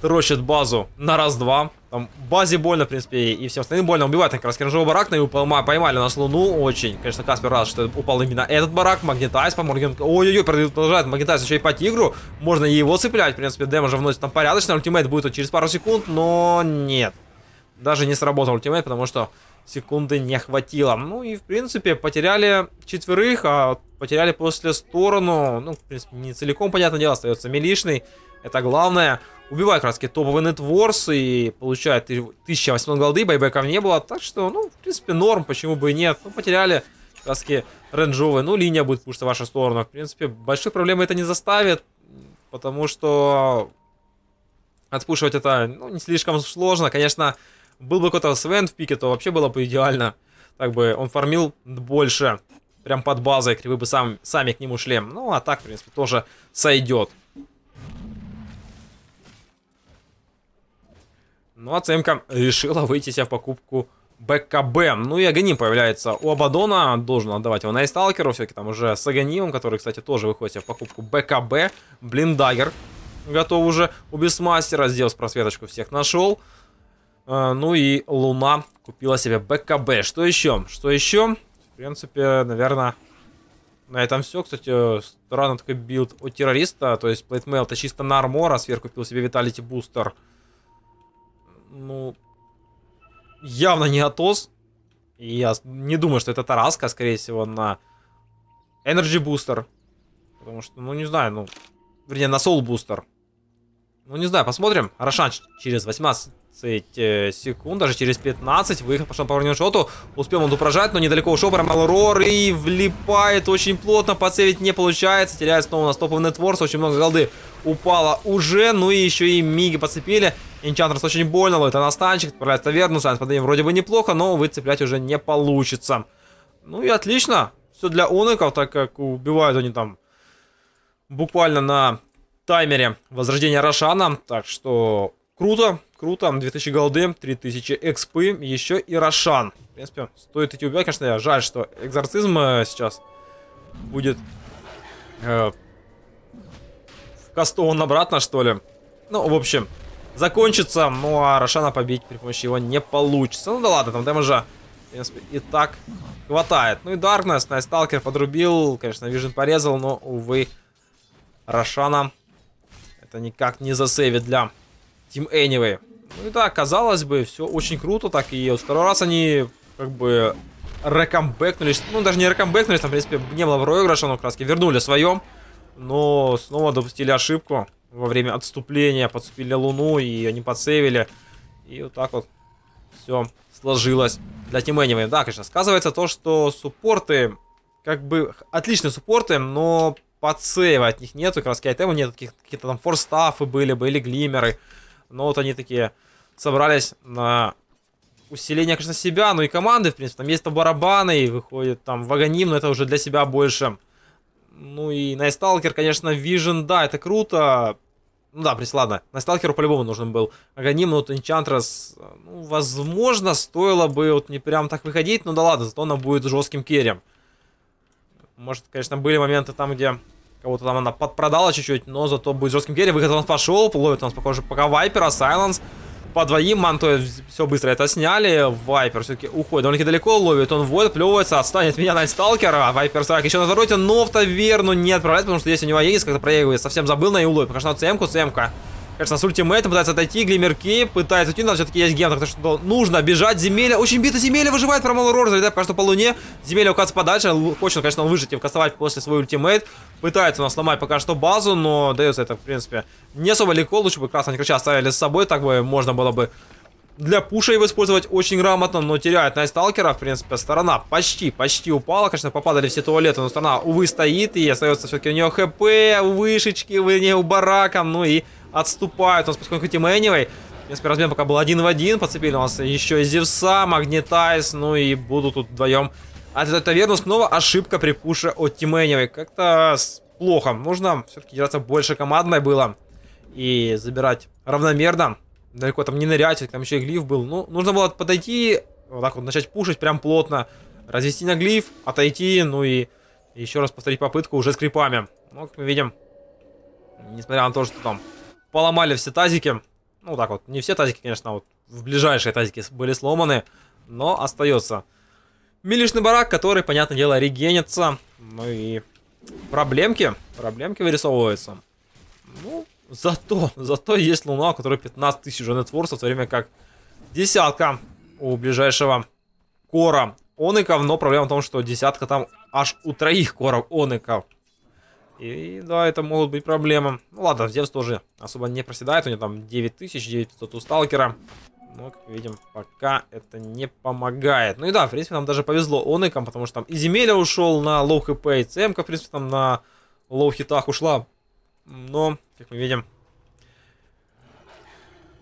Трощит базу на раз-два. Там базе больно, в принципе, и всем остальным больно. Убивает как раз Киржевого барак, на его поймали, поймали у нас Луну. Очень, конечно, Каспер рад, что упал именно этот барак. Магнитайз по Морген... Ой-ой-ой, продолжает Магнитайз еще и по Тигру. Можно и его цеплять, в принципе, дэмэджа вносит там порядочно. Ультимейт будет через пару секунд, но нет. Даже не сработал ультимейт, потому что секунды не хватило. Ну и, в принципе, потеряли четверых, а потеряли после сторону. Ну, в принципе, не целиком, понятное дело, остается милишный. Это главное убивают краски, топовые нетворсы и получает 1008 голды, байбеков не было. Так что, ну, в принципе, норм, почему бы и нет. Ну, потеряли краски ренджовые, ну, линия будет пушить в вашу сторону. В принципе, больших проблем это не заставит, потому что отпушивать это, ну, не слишком сложно. Конечно, был бы какой-то Свен в пике, то вообще было бы идеально. Так бы он фармил больше, прям под базой, кривы бы сам, сами к нему шлем. Ну, а так, в принципе, тоже сойдет. Но ну, оценка решила выйти себе в покупку БКБ. Ну и Аганим появляется у Абадона. Должен отдавать его на Исталкеру. Все-таки там уже с Аганимом, который, кстати, тоже выходит себе в покупку БКБ. Блиндагер готов уже у Бесмастера. Сделал просветочку всех нашел. А, ну и Луна купила себе БКБ. Что еще? Что еще? В принципе, наверное, на этом все. Кстати, странно такой билд у террориста. То есть плейтмейл это чисто на армора. Сверху купил себе Виталити Бустер ну, явно не Атос. И я не думаю, что это Тараска, а скорее всего, на Energy Booster. Потому что, ну, не знаю, ну... Вернее, на Soul Booster. Ну, не знаю, посмотрим. Рошан через 18 э, секунд, даже через 15. выехал пошел по раненшоту. Успел он упрожать, но недалеко ушел. промал рор и влипает очень плотно. Подсевить не получается. Теряет снова на стопов нетворс. Очень много голды упало уже. Ну и еще и миги подцепили. Энчантрес очень больно, ловит анастанчик, отправляет таверну, сайт падение вроде бы неплохо, но выцеплять уже не получится. Ну и отлично, все для уныков, так как убивают они там буквально на таймере возрождения Рошана, так что круто, круто, 2000 голды, 3000 экспы, еще и Рошан. В принципе, стоит идти убивать, конечно, я жаль, что экзорцизм э, сейчас будет э, кастован обратно, что ли. Ну, в общем, закончится. Ну, а Рошана побить при помощи его не получится. Ну да ладно, там дэмэджа, в принципе, и так хватает. Ну и Даркнесс, Найсталкер подрубил. Конечно, Вижен порезал, но, увы, Рошана это никак не засейвит для Team Anyway. Ну и да, казалось бы, все очень круто так. И вот второй раз они как бы рекомбэкнулись. Ну, даже не рекомбэкнулись, там, в принципе, не было проигрыша, но краски вернули своем. Но снова допустили ошибку во время отступления подступили Луну, и они подсейвили. И вот так вот все сложилось для Тименевой. Да, конечно, сказывается то, что суппорты, как бы, отличные суппорты, но подсейва от них нету, как раз айтемов нет, какие-то там форстафы были были глимеры. Но вот они такие собрались на усиление, конечно, себя, ну и команды, в принципе. Там есть-то барабаны, и выходит там ваганим, но это уже для себя больше ну и Найсталкер, конечно, Vision, да, это круто. Ну да, пресс, ладно. Найсталкеру по-любому нужен был. Аганим, вот Энчантрас, ну, возможно, стоило бы вот не прям так выходить, но да ладно, зато она будет жестким керем. Может, конечно, были моменты там, где кого-то там она подпродала чуть-чуть, но зато будет жестким керем. Выход он пошел, ловит нас похоже, пока Вайпера, Сайленс. Silence по двоим Мантуя все быстро это сняли. Вайпер все-таки уходит довольно-таки далеко, ловит он вот, плевывается, отстанет меня на сталкера. А Вайпер страйк еще на зароте, но в таверну не отправляет, потому что здесь у него есть, как-то проигрывает. Совсем забыл на и уловит. Пока что на цемку, цемка. Конечно, с ультимейтом пытается отойти, Глиммер Кейп пытается уйти, но все-таки есть гем, так что нужно бежать. Земелья очень бита Земелья выживает промол Рор, залетает пока что по луне. Земелья указывается подальше, хочет, конечно, выжить и вкасовать после свой ультимейт. Пытается у нас сломать пока что базу, но дается это, в принципе, не особо легко. Лучше бы красные крича оставили с собой, так бы можно было бы для пуша его использовать очень грамотно, но теряет Найсталкера. В принципе, сторона почти, почти упала. Конечно, попадали все туалеты, но сторона, увы, стоит. И остается все-таки у нее ХП, вышечки, вернее, у барака. Ну и отступают. У нас потихоньку тим anyway. В принципе, размен пока был один в один. Подцепили у нас еще и Зевса, магнетайз, Ну и будут тут вдвоем. А это таверну снова ошибка при пуше от тим anyway. Как-то плохо. Нужно все-таки держаться больше командной было. И забирать равномерно. Далеко там не нырять, там еще и глиф был. Ну, нужно было подойти, вот так вот начать пушить прям плотно. Развести на глиф, отойти, ну и еще раз повторить попытку уже с крипами. Но, ну, как мы видим, несмотря на то, что там поломали все тазики. Ну, так вот, не все тазики, конечно, а вот в ближайшие тазики были сломаны, но остается. Милишный барак, который, понятное дело, регенится. Ну и проблемки, проблемки вырисовываются. Ну, зато, зато есть луна, у которой 15 тысяч нетворса, в то время как десятка у ближайшего кора оныков, но проблема в том, что десятка там аж у троих коров оныков. И да, это могут быть проблемы. Ну ладно, Зевс тоже особо не проседает. У него там 9000, 9500 у сталкера. Но, как видим, пока это не помогает. Ну и да, в принципе, нам даже повезло оныкам, потому что там и земелья ушел на лоу хп, и ЦМка, в принципе, там на лоу хитах ушла. Но, как мы видим,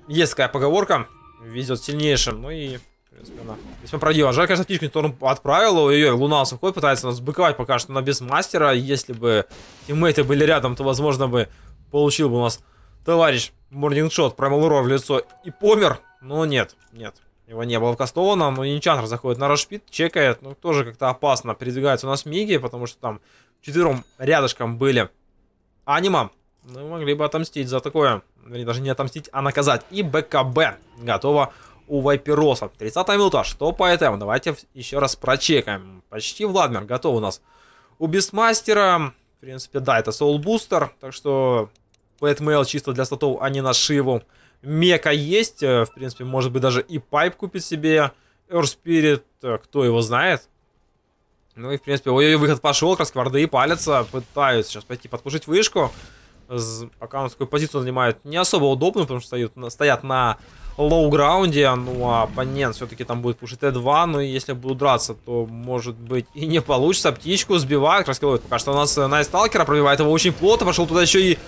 есть такая поговорка, везет сильнейшим. Ну и принципе, она весьма правдива. Жаль, конечно, птичку никто отправил. Ой-ой, Луна сухой пытается нас быковать пока что, но без мастера. Если бы тиммейты были рядом, то, возможно, бы получил бы у нас товарищ Морнингшот промыл Луро в лицо и помер. Но нет, нет. Его не было в вкастовано, но Инчантер заходит на Рашпит, чекает, ну тоже как-то опасно передвигается у нас Миги, потому что там четвером рядышком были анима. Ну, могли бы отомстить за такое, даже не отомстить, а наказать. И БКБ готово у Вайпероса. 30 минута, что по этому? Давайте еще раз прочекаем. Почти Владмер готов у нас. У Бестмастера, в принципе, да, это Соулбустер, так что Пэтмейл чисто для статов, а не на Шиву. Мека есть, э, в принципе, может быть, даже и Пайп купит себе. Эрспирит, кто его знает. Ну и, в принципе, ой, -ой выход пошел, краскварды палятся, пытаются сейчас пойти подпушить вышку. Пока он такую позицию занимает, не особо удобно, потому что стоят, стоят на лоу-граунде, а, ну а оппонент все-таки там будет пушить Т2, но ну, если буду драться, то может быть и не получится. Птичку сбивают, раскидывают. Пока что у нас э, Найсталкера пробивает его очень плотно, пошел туда еще и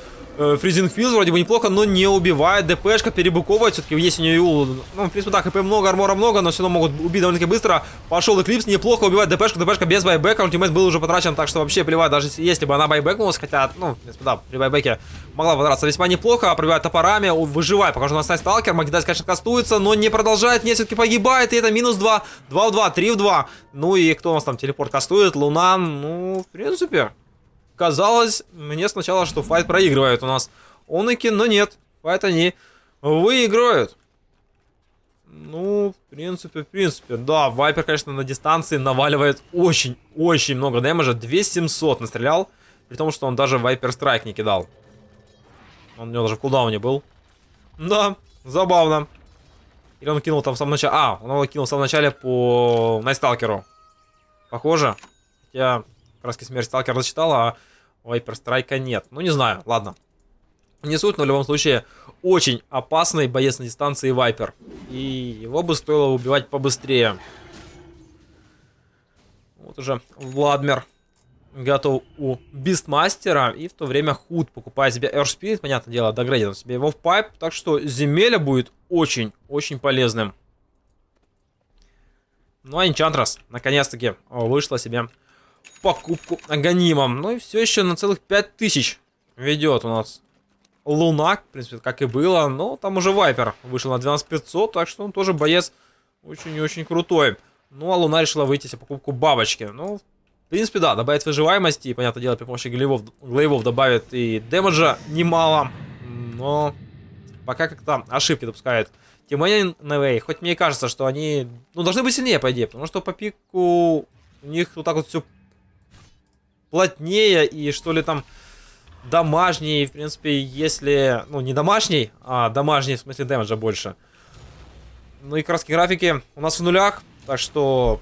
Фризинг э, Филз вроде бы неплохо, но не убивает. ДПшка перебуковывает. Все-таки есть у нее Юл. Ну, в принципе, да, ХП много, армора много, но все равно могут убить довольно-таки быстро. Пошел Эклипс, неплохо убивает ДПшку. ДПшка без байбека. Ультимейт был уже потрачен, так что вообще плевать, даже если бы она байбекнулась, хотя, ну, в принципе, да, при байбеке могла подраться весьма неплохо. Пробивает топорами, выживает, пока что у нас стоит сталкер. Магидай, конечно, кастуется, но не продолжает, не все-таки погибает. И это минус 2, 2 в 2, 3 в 2. Ну и кто у нас там телепорт кастует? Луна, ну, в принципе... Казалось мне сначала, что файт проигрывает у нас Онеки, но нет. Файт они выигрывают. Ну, в принципе, в принципе. Да, Вайпер, конечно, на дистанции наваливает очень-очень много дэмэджа. 2700 настрелял, при том, что он даже Вайпер Страйк не кидал. Он у него даже в кулдауне был. Да, забавно. Или он кинул там в самом начале... А, он его кинул в самом начале по Найсталкеру. Похоже. Хотя краски смерти Сталкер зачитал, а Вайпер Страйка нет. Ну, не знаю, ладно. Не суть, но в любом случае очень опасный боец на дистанции Вайпер. И его бы стоило убивать побыстрее. Вот уже Владмер готов у Бистмастера. И в то время Худ покупает себе Air Spirit, понятное дело, доградит он себе его в пайп. Так что земелья будет очень-очень полезным. Ну а Enchantress наконец-таки вышла себе покупку агонимом. Ну и все еще на целых 5000 ведет у нас Луна, в принципе, как и было. Но там уже Вайпер вышел на 12500, так что он тоже боец очень и очень крутой. Ну а Луна решила выйти себе покупку бабочки. Ну, в принципе, да, добавит выживаемости. И, понятное дело, при помощи глейвов, глейвов добавит и демеджа немало. Но пока как-то ошибки допускает. Тем не менее, хоть мне и кажется, что они ну, должны быть сильнее, по идее. Потому что по пику у них вот так вот все плотнее и что ли там домашний, в принципе, если... Ну, не домашний, а домашний, в смысле, дэмэджа больше. Ну и краски графики у нас в нулях, так что...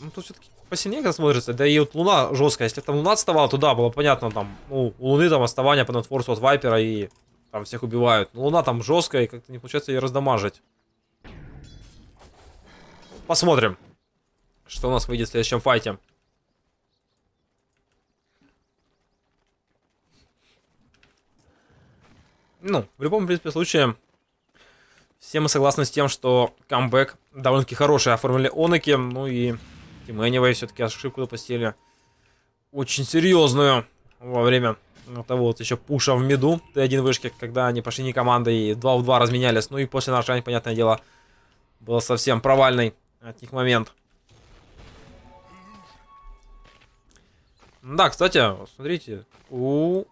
Ну, тут все-таки посильнее смотрится. Да и вот луна жесткая. Если там луна отставала, туда было понятно, там, ну, у луны там отставание по нетфорсу от вайпера и там всех убивают. Но луна там жесткая, и как-то не получается ее раздамажить. Посмотрим, что у нас выйдет в следующем файте. ну, в любом, принципе, случае, все мы согласны с тем, что камбэк довольно-таки хороший оформили Онаки, ну и Тим Энивей все-таки ошибку допустили очень серьезную во время того вот еще пуша в меду Т1 вышки, когда они пошли не командой и 2 в 2 разменялись. Ну и после нарушения, понятное дело, был совсем провальный от них момент. Да, кстати, смотрите, у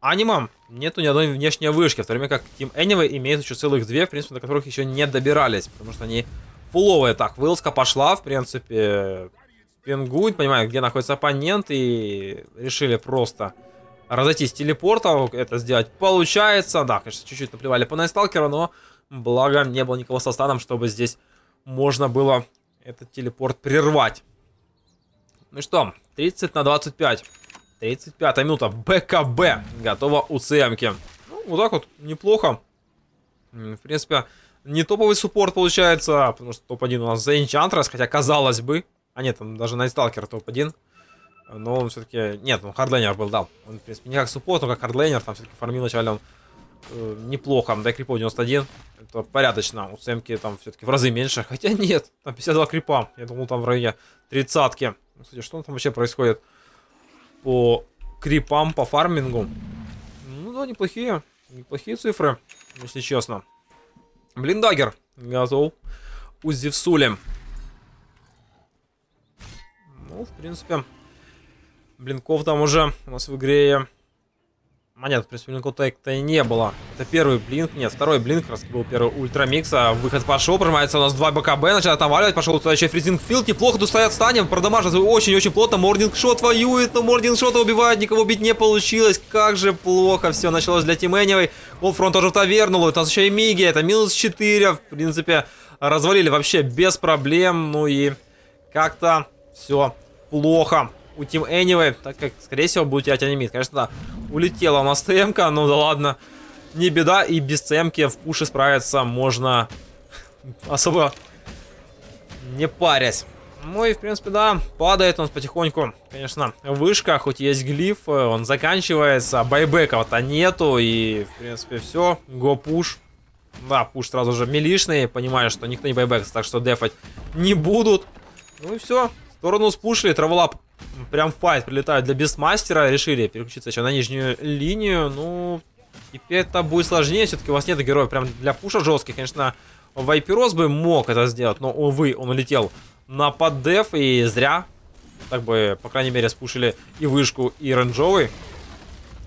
Анимам нету ни одной внешней вышки, в то время как Team Anyway имеет еще целых две, в принципе, до которых еще не добирались, потому что они фуловые. Так, вылазка пошла, в принципе, пингует, понимает, где находится оппонент, и решили просто разойтись телепортом, это сделать получается. Да, конечно, чуть-чуть наплевали по Найсталкеру, но благо не было никого со станом, чтобы здесь можно было этот телепорт прервать. Ну что, 30 на 25. 35 минута. БКБ. Готово у Цемки. Ну, вот так вот. Неплохо. В принципе, не топовый суппорт получается, потому что топ-1 у нас за Enchantress, хотя казалось бы. А нет, там даже Найтсталкер топ-1. Но он все-таки... Нет, он хардлейнер был, да. Он, в принципе, не как суппорт, но как хардлейнер. Там все-таки фармил вначале он э, неплохо. Да, крипов 91. Это порядочно. У Сэмки там все-таки в разы меньше. Хотя нет, там 52 крипа. Я думал, там в районе тридцатки. Ну, кстати, что там вообще происходит? по крипам, по фармингу. Ну да, неплохие. Неплохие цифры, если честно. Блин, дагер. Готов. У Зевсули. Ну, в принципе, блинков там уже у нас в игре Монет, в принципе, блинкутек-то и не было. Это первый блинк, нет, второй блинк, раз был первый ультрамикс, а выход пошел, прожимается у нас два БКБ, начинает наваливать, пошел туда еще фризинг филд, неплохо тут стоят, станем, продамажит очень-очень плотно, мординг шот воюет, но морнинг шота убивает, никого бить не получилось, как же плохо все началось для Тименевой, фронт тоже в таверну, у нас еще и Миги, это минус 4, в принципе, развалили вообще без проблем, ну и как-то все плохо у Team Anyway, так как, скорее всего, будут терять анимит. Конечно, да, улетела у нас тм ну да ладно. Не беда, и без тм в пуше справиться можно особо не парясь. Ну и, в принципе, да, падает он потихоньку, конечно, вышка, хоть есть глиф, э, он заканчивается, байбеков-то нету, и, в принципе, все, го-пуш. Да, пуш сразу же милишный, понимаю, что никто не байбекс, так что дефать не будут. Ну и все, сторону спушили, травлап Прям файт прилетает для бестмастера. Решили переключиться еще на нижнюю линию. Ну, теперь это будет сложнее. Все-таки у вас нет героя, прям для пуша жестких. Конечно, Вайперос бы мог это сделать, но, увы, он улетел на поддев и зря. Так бы, по крайней мере, спушили и вышку, и ренджовый.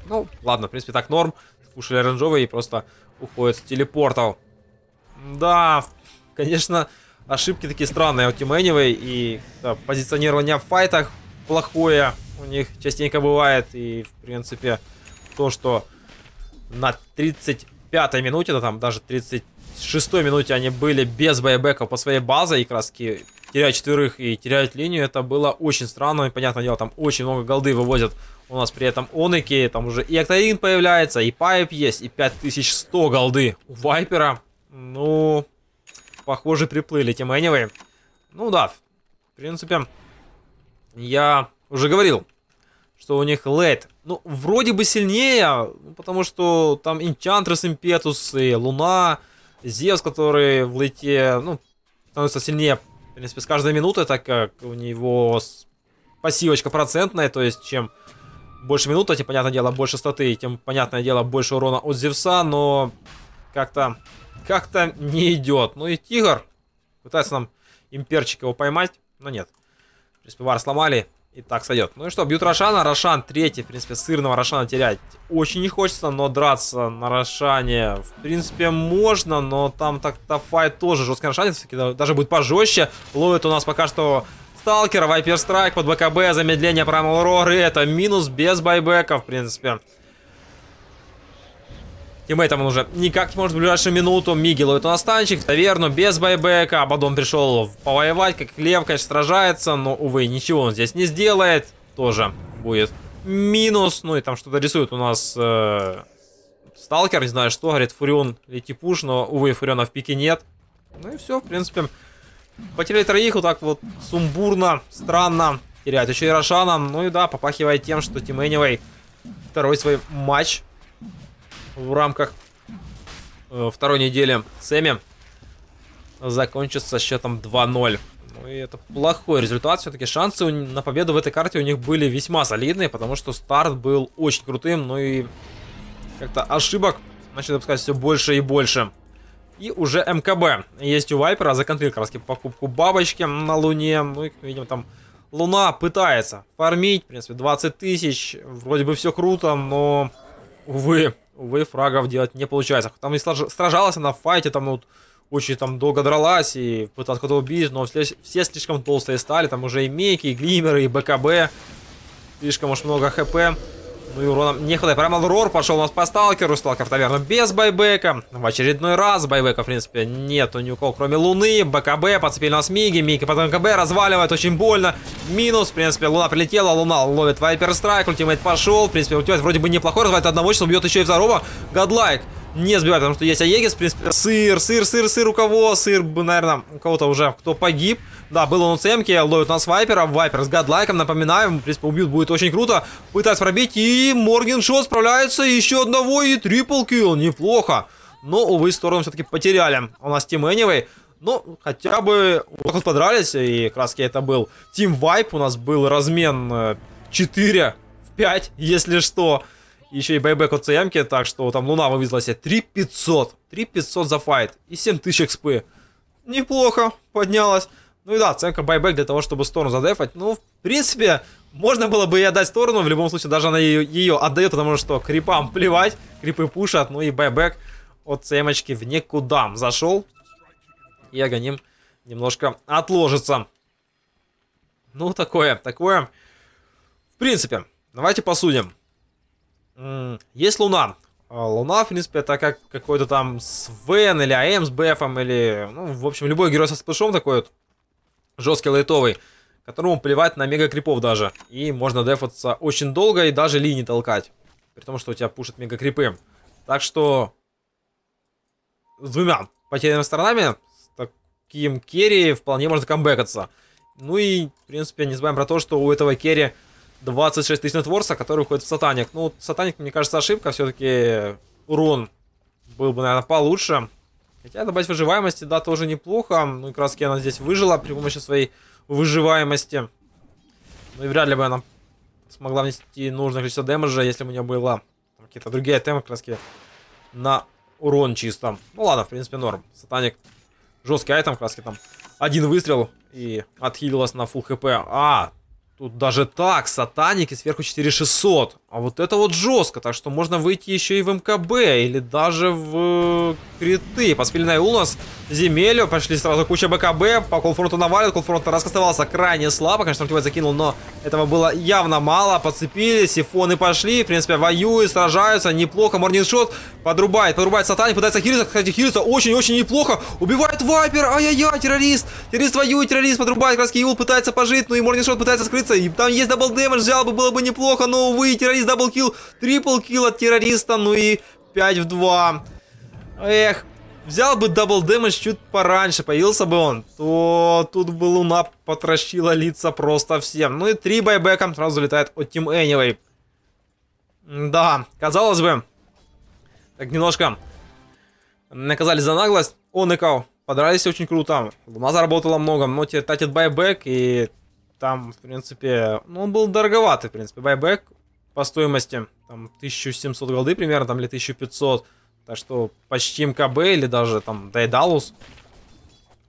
Ну, ладно, в принципе, так норм. Спушили ренджовый и просто уходит с телепортов. Да, конечно, ошибки такие странные у Тимэневой и да, позиционирование в файтах плохое у них частенько бывает. И, в принципе, то, что на 35-й минуте, да там даже 36-й минуте они были без боебеков по своей базе и краски терять четверых и терять линию, это было очень странно. И, понятное дело, там очень много голды вывозят у нас при этом Онеки. Там уже и Актарин появляется, и Пайп есть, и 5100 голды у Вайпера. Ну, похоже, приплыли тем anyway. Ну да, в принципе, я уже говорил, что у них лейт. Ну, вроде бы сильнее, потому что там Инчантрес Импетус и Луна, Зевс, который в лейте, ну, становится сильнее, в принципе, с каждой минуты, так как у него пассивочка процентная, то есть чем больше минуты, тем, типа, понятное дело, больше статы, тем, понятное дело, больше урона от Зевса, но как-то как-то не идет. Ну и Тигр пытается нам имперчик его поймать, но нет есть пивар сломали, и так сойдет. Ну и что, бьют Рошана. Рошан третий, в принципе, сырного Рошана терять очень не хочется, но драться на Рошане, в принципе, можно, но там так-то файт тоже жесткий Рошане, даже будет пожестче. Ловит у нас пока что Сталкер, Вайпер Страйк под БКБ, замедление Прамл Уроры это минус без байбека, в принципе. И мы этому уже никак не может в ближайшую минуту. Миги ловит у нас танчик. Таверну без байбека. А Абадон пришел повоевать, как лев, конечно, сражается. Но, увы, ничего он здесь не сделает. Тоже будет минус. Ну и там что-то рисует у нас... Э... Сталкер, не знаю что, говорит, Фурион или пуш, но, увы, Фуриона в пике нет. Ну и все, в принципе, потеряли троих вот так вот сумбурно, странно. терять еще и Рошана, ну и да, попахивает тем, что Тим Anyway второй свой матч в рамках э, второй недели Сэмми закончится счетом 2-0. Ну и это плохой результат. Все-таки шансы на победу в этой карте у них были весьма солидные, потому что старт был очень крутым, но ну и как-то ошибок начали допускать все больше и больше. И уже МКБ. Есть у Вайпера, законтрил краски раз покупку бабочки на Луне. Ну и, видим, там Луна пытается фармить, в принципе, 20 тысяч. Вроде бы все круто, но, увы, вейфрагов делать не получается. Там и сражалась она в файте, там вот очень там долго дралась и пыталась кого-то убить, но все, все слишком толстые стали, там уже и мейки, и глимеры, и БКБ, слишком уж много хп. Ну и урона не хватает. Прямо лрор пошел у нас по сталкеру. Сталкер, наверное, без байбека. В очередной раз байбека, в принципе, нету ни у кого, кроме Луны. БКБ подцепили нас Миги. Миги потом КБ разваливает очень больно. Минус, в принципе, Луна прилетела. Луна ловит Вайпер Страйк. Ультимейт пошел. В принципе, ультимейт вроде бы неплохой. Развивает одного, сейчас убьет еще и второго. Гадлайк. -like не сбивать, потому что есть Аегис, в принципе, сыр, сыр, сыр, сыр у кого, сыр, наверное, у кого-то уже, кто погиб. Да, был он у Цемки, ловит нас Вайпера, Вайпер с гадлайком, напоминаю, в принципе, убьют будет очень круто. Пытается пробить, и Моргеншот справляется, еще одного, и трипл килл, неплохо. Но, увы, сторону все-таки потеряли. У нас тим Anyway. Ну, хотя бы вот вот подрались, и краски это был тим вайп у нас был размен 4 э, в 5, если что. Еще и байбек от Саямки, так что там Луна вывезла себе 3500. 3500 за файт и 7000 экспы. Неплохо поднялась. Ну и да, оценка байбек для того, чтобы сторону задефать. Ну, в принципе, можно было бы и отдать сторону. В любом случае, даже она ее, ее отдает, потому что крипам плевать. Крипы пушат, ну и байбек от Саямочки в никуда зашел. И Аганим немножко отложится. Ну, такое, такое. В принципе, давайте посудим. Есть Луна. А, Луна, в принципе, это как какой-то там Свен или АМ с Бэфом, или, ну, в общем, любой герой со спешом такой вот жесткий лайтовый, которому плевать на мега крипов даже. И можно дефаться очень долго и даже линии толкать. При том, что у тебя пушат мега крипы. Так что с двумя потерянными сторонами, с таким керри вполне можно камбэкаться. Ну и, в принципе, не забываем про то, что у этого керри 26 тысяч нетворса, который уходит в сатаник. Ну, сатаник, мне кажется, ошибка. Все-таки урон был бы, наверное, получше. Хотя добавить выживаемости, да, тоже неплохо. Ну и краски она здесь выжила при помощи своей выживаемости. Ну и вряд ли бы она смогла внести нужное количество демеджа, если бы у нее было какие-то другие темы, краски на урон чисто. Ну ладно, в принципе, норм. Сатаник жесткий айтем, краски там один выстрел и отхилилась на фул хп. А, Тут даже так, сатаники сверху 4600. А вот это вот жестко, так что можно выйти еще и в МКБ, или даже в э, криты. Поспели на Улас, Земелю, пошли сразу куча БКБ, по колфронту навалит, колфронт раскастовался крайне слабо, конечно, Артивай закинул, но этого было явно мало, подцепили сифоны пошли, в принципе, воюют, сражаются, неплохо, морниншот подрубает, подрубает сатаник, пытается хилиться, кстати, хилиться очень-очень неплохо, убивает вайпер, ай-яй-яй, террорист, террорист воюет, террорист подрубает, краски Юл пытается пожить, ну и морниншот пытается скрыться, разумеется. И там есть дабл дэмэдж, взял бы, было бы неплохо. Но, увы, террорист дабл килл. Трипл килл от террориста. Ну и 5 в 2. Эх, взял бы дабл дэмэдж чуть пораньше, появился бы он, то тут бы Луна потращила лица просто всем. Ну и три байбека сразу летает от Team Anyway. Да, казалось бы, так немножко наказали за наглость. Он и Кау подрались очень круто. Луна заработала много, но теперь татит байбек и там, в принципе, ну, он был дороговатый, в принципе. Байбек по стоимости, там, 1700 голды примерно, там, или 1500. Так что почти МКБ или даже, там, Дайдалус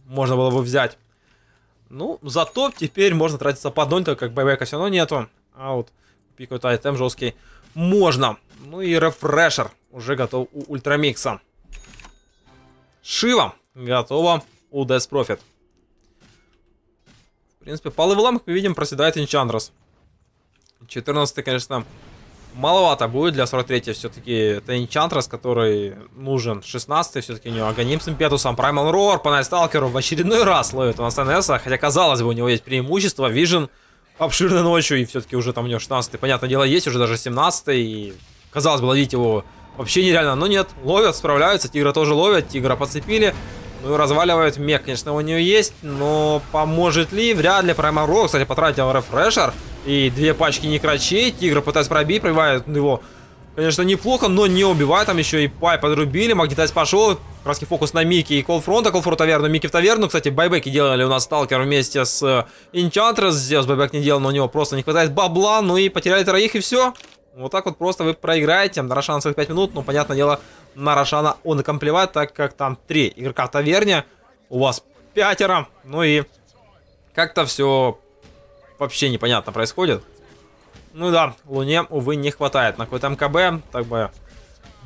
можно было бы взять. Ну, зато теперь можно тратиться по одной, так как байбека все равно нету. А вот купить какой-то айтем жесткий можно. Ну и рефрешер уже готов у Ультрамикса. Шива готова у Death Profit. В принципе, по левелам, как мы видим, проседает Энчандрос. 14 конечно, маловато будет для 43 все-таки. Это Энчантрас, который нужен. 16 все-таки у него Аганим с импетусом. Праймал Рор по Найтсталкеру в очередной раз ловит нас СНС. Хотя, казалось бы, у него есть преимущество. Вижен обширной ночью. И все-таки уже там у него 16 -й. Понятное дело, есть уже даже 17 -й, И, казалось бы, ловить его вообще нереально. Но нет, ловят, справляются. Тигра тоже ловят. Тигра подцепили. Ну и разваливает мех, конечно, у нее есть, но поможет ли? Вряд ли. Прямо Рок, кстати, потратил рефрешер. И две пачки некрачей. Тигр пытается пробить, пробивает его. Конечно, неплохо, но не убивает. Там еще и пай подрубили. Магнитайз пошел. Краски фокус на Мики и Колфронта. Колфру таверну, Микки в таверну. Кстати, байбеки делали у нас Сталкер вместе с Инчантрес. Здесь байбек не делал, но у него просто не хватает бабла. Ну и потеряли троих, и все. Вот так вот просто вы проиграете. На Рошана целых 5 минут. Но, понятное дело, на Рошана он и комплевает, так как там 3 игрока в таверне. У вас пятеро. Ну и как-то все вообще непонятно происходит. Ну да, Луне, увы, не хватает. На какой-то МКБ, так бы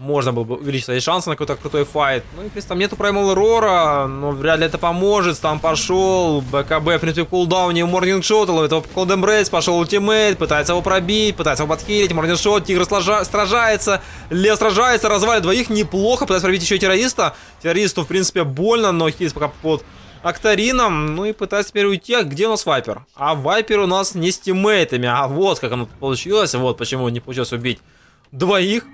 можно было бы увеличить свои шансы на какой-то крутой файт. Ну и плюс там нету Primal Рора, но вряд ли это поможет. Там пошел БКБ в кулдауне у Морнинг ловит его Cold Embrace, пошел ультимейт, пытается его пробить, пытается его подхилить. Морнинг Тигр сложа... сражается, Лев сражается, развалит двоих неплохо, пытается пробить еще и террориста. Террористу, в принципе, больно, но хилис пока под Акторином, ну и пытается теперь уйти. А где у нас Вайпер? А Вайпер у нас не с тиммейтами, а вот как оно получилось, вот почему не получилось убить двоих.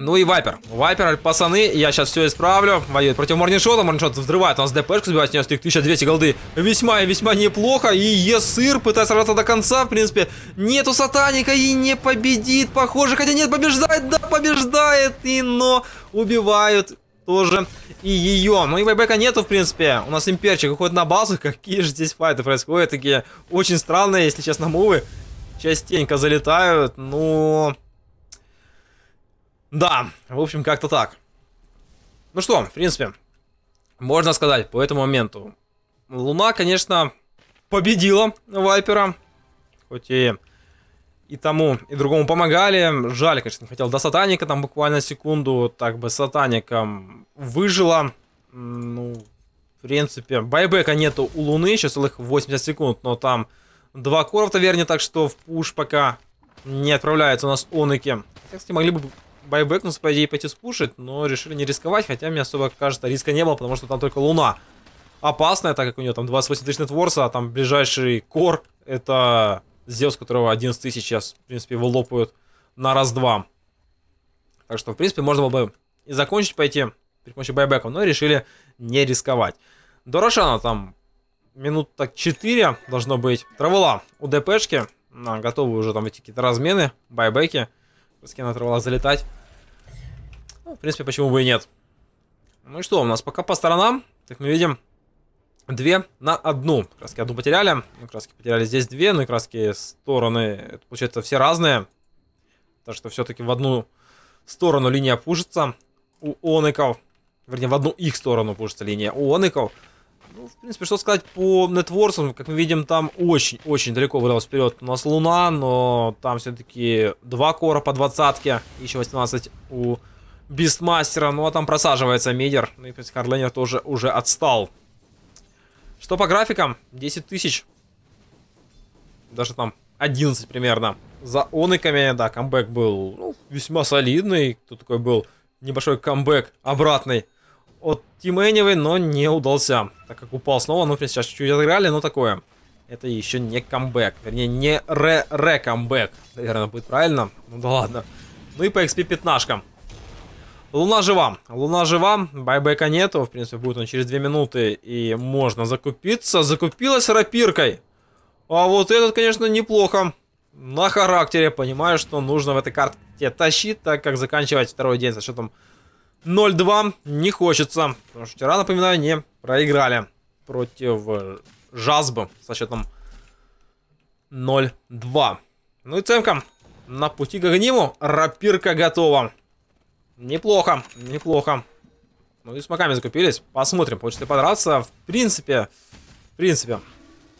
Ну и Вайпер. Вайпер, пацаны, я сейчас все исправлю. Воюет против Морниншота. Морниншот взрывает у нас ДПшку, сбивает с нее 1200 голды. Весьма и весьма неплохо. И Есыр пытается рваться до конца, в принципе. Нету Сатаника и не победит, похоже. Хотя нет, побеждает, да, побеждает. И но убивают тоже и ее. Ну и вайбека нету, в принципе. У нас имперчик уходит на базу. Какие же здесь файты происходят. Такие очень странные, если честно, мувы. Частенько залетают. Ну... Но... Да, в общем, как-то так. Ну что, в принципе, можно сказать по этому моменту. Луна, конечно, победила Вайпера. Хоть и, и тому, и другому помогали. Жаль, конечно, не хотел до Сатаника, там буквально секунду. Так бы Сатаником выжила. Ну, в принципе, байбека нету у Луны, еще целых 80 секунд. Но там два кора в таверне, так что в пуш пока не отправляется у нас Оныки. Кстати, могли бы байбек нас, по идее, пойти спушить, но решили не рисковать, хотя мне особо кажется, риска не было, потому что там только луна. Опасная, так как у нее там 28 тысяч нетворса, а там ближайший кор, это Зевс, которого 11 тысяч сейчас, в принципе, его лопают на раз-два. Так что, в принципе, можно было бы и закончить пойти при помощи байбека, но решили не рисковать. До Рошана там минут так 4 должно быть. Травела у ДПшки, готовы уже там эти какие-то размены, байбеки. Пускай на залетать. Ну, в принципе, почему бы и нет. Ну и что, у нас пока по сторонам, так мы видим, две на одну. Краски одну потеряли, ну, краски потеряли здесь две, ну и краски стороны, это, получается, все разные. Так что все-таки в одну сторону линия пушится у оныков. Вернее, в одну их сторону пушится линия у оныков. Ну, в принципе, что сказать по нетворсам, как мы видим, там очень-очень далеко выдалось вперед у нас Луна, но там все-таки два кора по двадцатке, еще 18 у Бистмастера, ну а там просаживается Мидер, ну и, в принципе, Хардлейнер тоже уже отстал. Что по графикам? 10 тысяч. Даже там 11 примерно. За оныками, да, камбэк был ну, весьма солидный. Тут такой был небольшой камбэк обратный от Team Anyway, но не удался, так как упал снова. Ну, в принципе, сейчас чуть-чуть отыграли, но такое. Это еще не камбэк, вернее, не ре-ре-камбэк, наверное, будет правильно. Ну да ладно. Ну и по XP пятнашкам. Луна жива. Луна жива, байбека нету. В принципе, будет он через 2 минуты, и можно закупиться. Закупилась рапиркой. А вот этот, конечно, неплохо. На характере понимаю, что нужно в этой карте тащить, так как заканчивать второй день за счетом 1 0-2 не хочется. Потому что вчера, напоминаю, не проиграли против Жазбы со счетом 0-2. Ну и Цемка на пути к огниму. Рапирка готова. Неплохо, неплохо. Ну и с маками закупились. Посмотрим, получится ли подраться. В принципе, в принципе.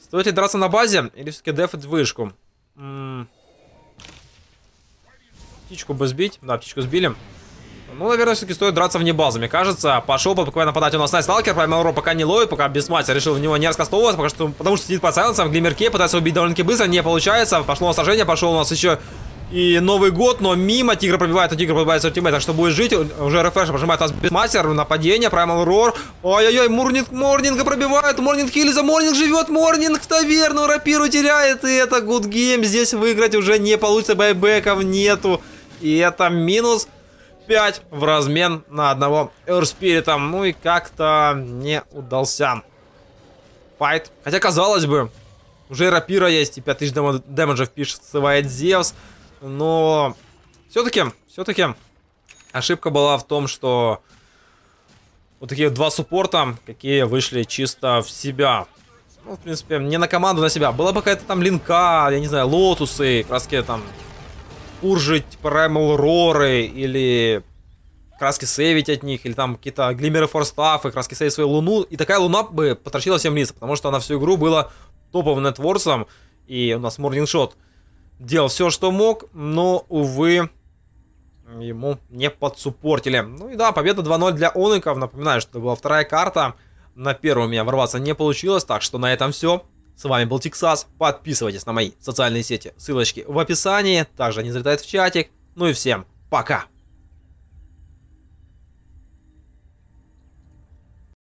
Стоит ли драться на базе или все-таки дефать вышку? М -м птичку бы сбить. Да, птичку сбили. Ну, наверное, все-таки стоит драться вне базы, мне кажется. Пошел попытка нападать у нас на сталкер, поймал Ро пока не ловит, пока без мать решил в него не раскастовываться, пока что, потому что сидит под сайленсом, в глимерке, пытается убить довольно-таки быстро, не получается. Пошло сражение, пошел у нас еще и Новый год, но мимо Тигра пробивает, а Тигр пробивает с ультимейт, так что будет жить. Уже РФШ пожимает нас Битмастер, нападение, Primal Roar. Ой-ой-ой, Морнинг, Морнинга пробивает, Морнинг Хиллиза, Морнинг живет, Морнинг в таверну, рапиру теряет, и это гуд-гейм здесь выиграть уже не получится, байбеков нету. И это минус 5 в размен на одного Эрспирита. Ну и как-то не удался файт. Хотя, казалось бы, уже и рапира есть, и 5000 дэм дэмэджа пишет, сывает Зевс. Но все-таки, все-таки ошибка была в том, что вот такие два суппорта, какие вышли чисто в себя. Ну, в принципе, не на команду, на себя. Была бы какая-то там линка, я не знаю, лотусы, краски там пуржить Primal Роры или краски сейвить от них, или там какие-то глимеры форстафы, краски сейвить свою луну. И такая луна бы потрачила всем лица, потому что она всю игру была топовым нетворсом, и у нас Морнингшот делал все, что мог, но, увы, ему не подсуппортили. Ну и да, победа 2-0 для Оников. Напоминаю, что это была вторая карта. На первую у меня ворваться не получилось, так что на этом все. С вами был Тексас. Подписывайтесь на мои социальные сети. Ссылочки в описании. Также они залетают в чатик. Ну и всем пока!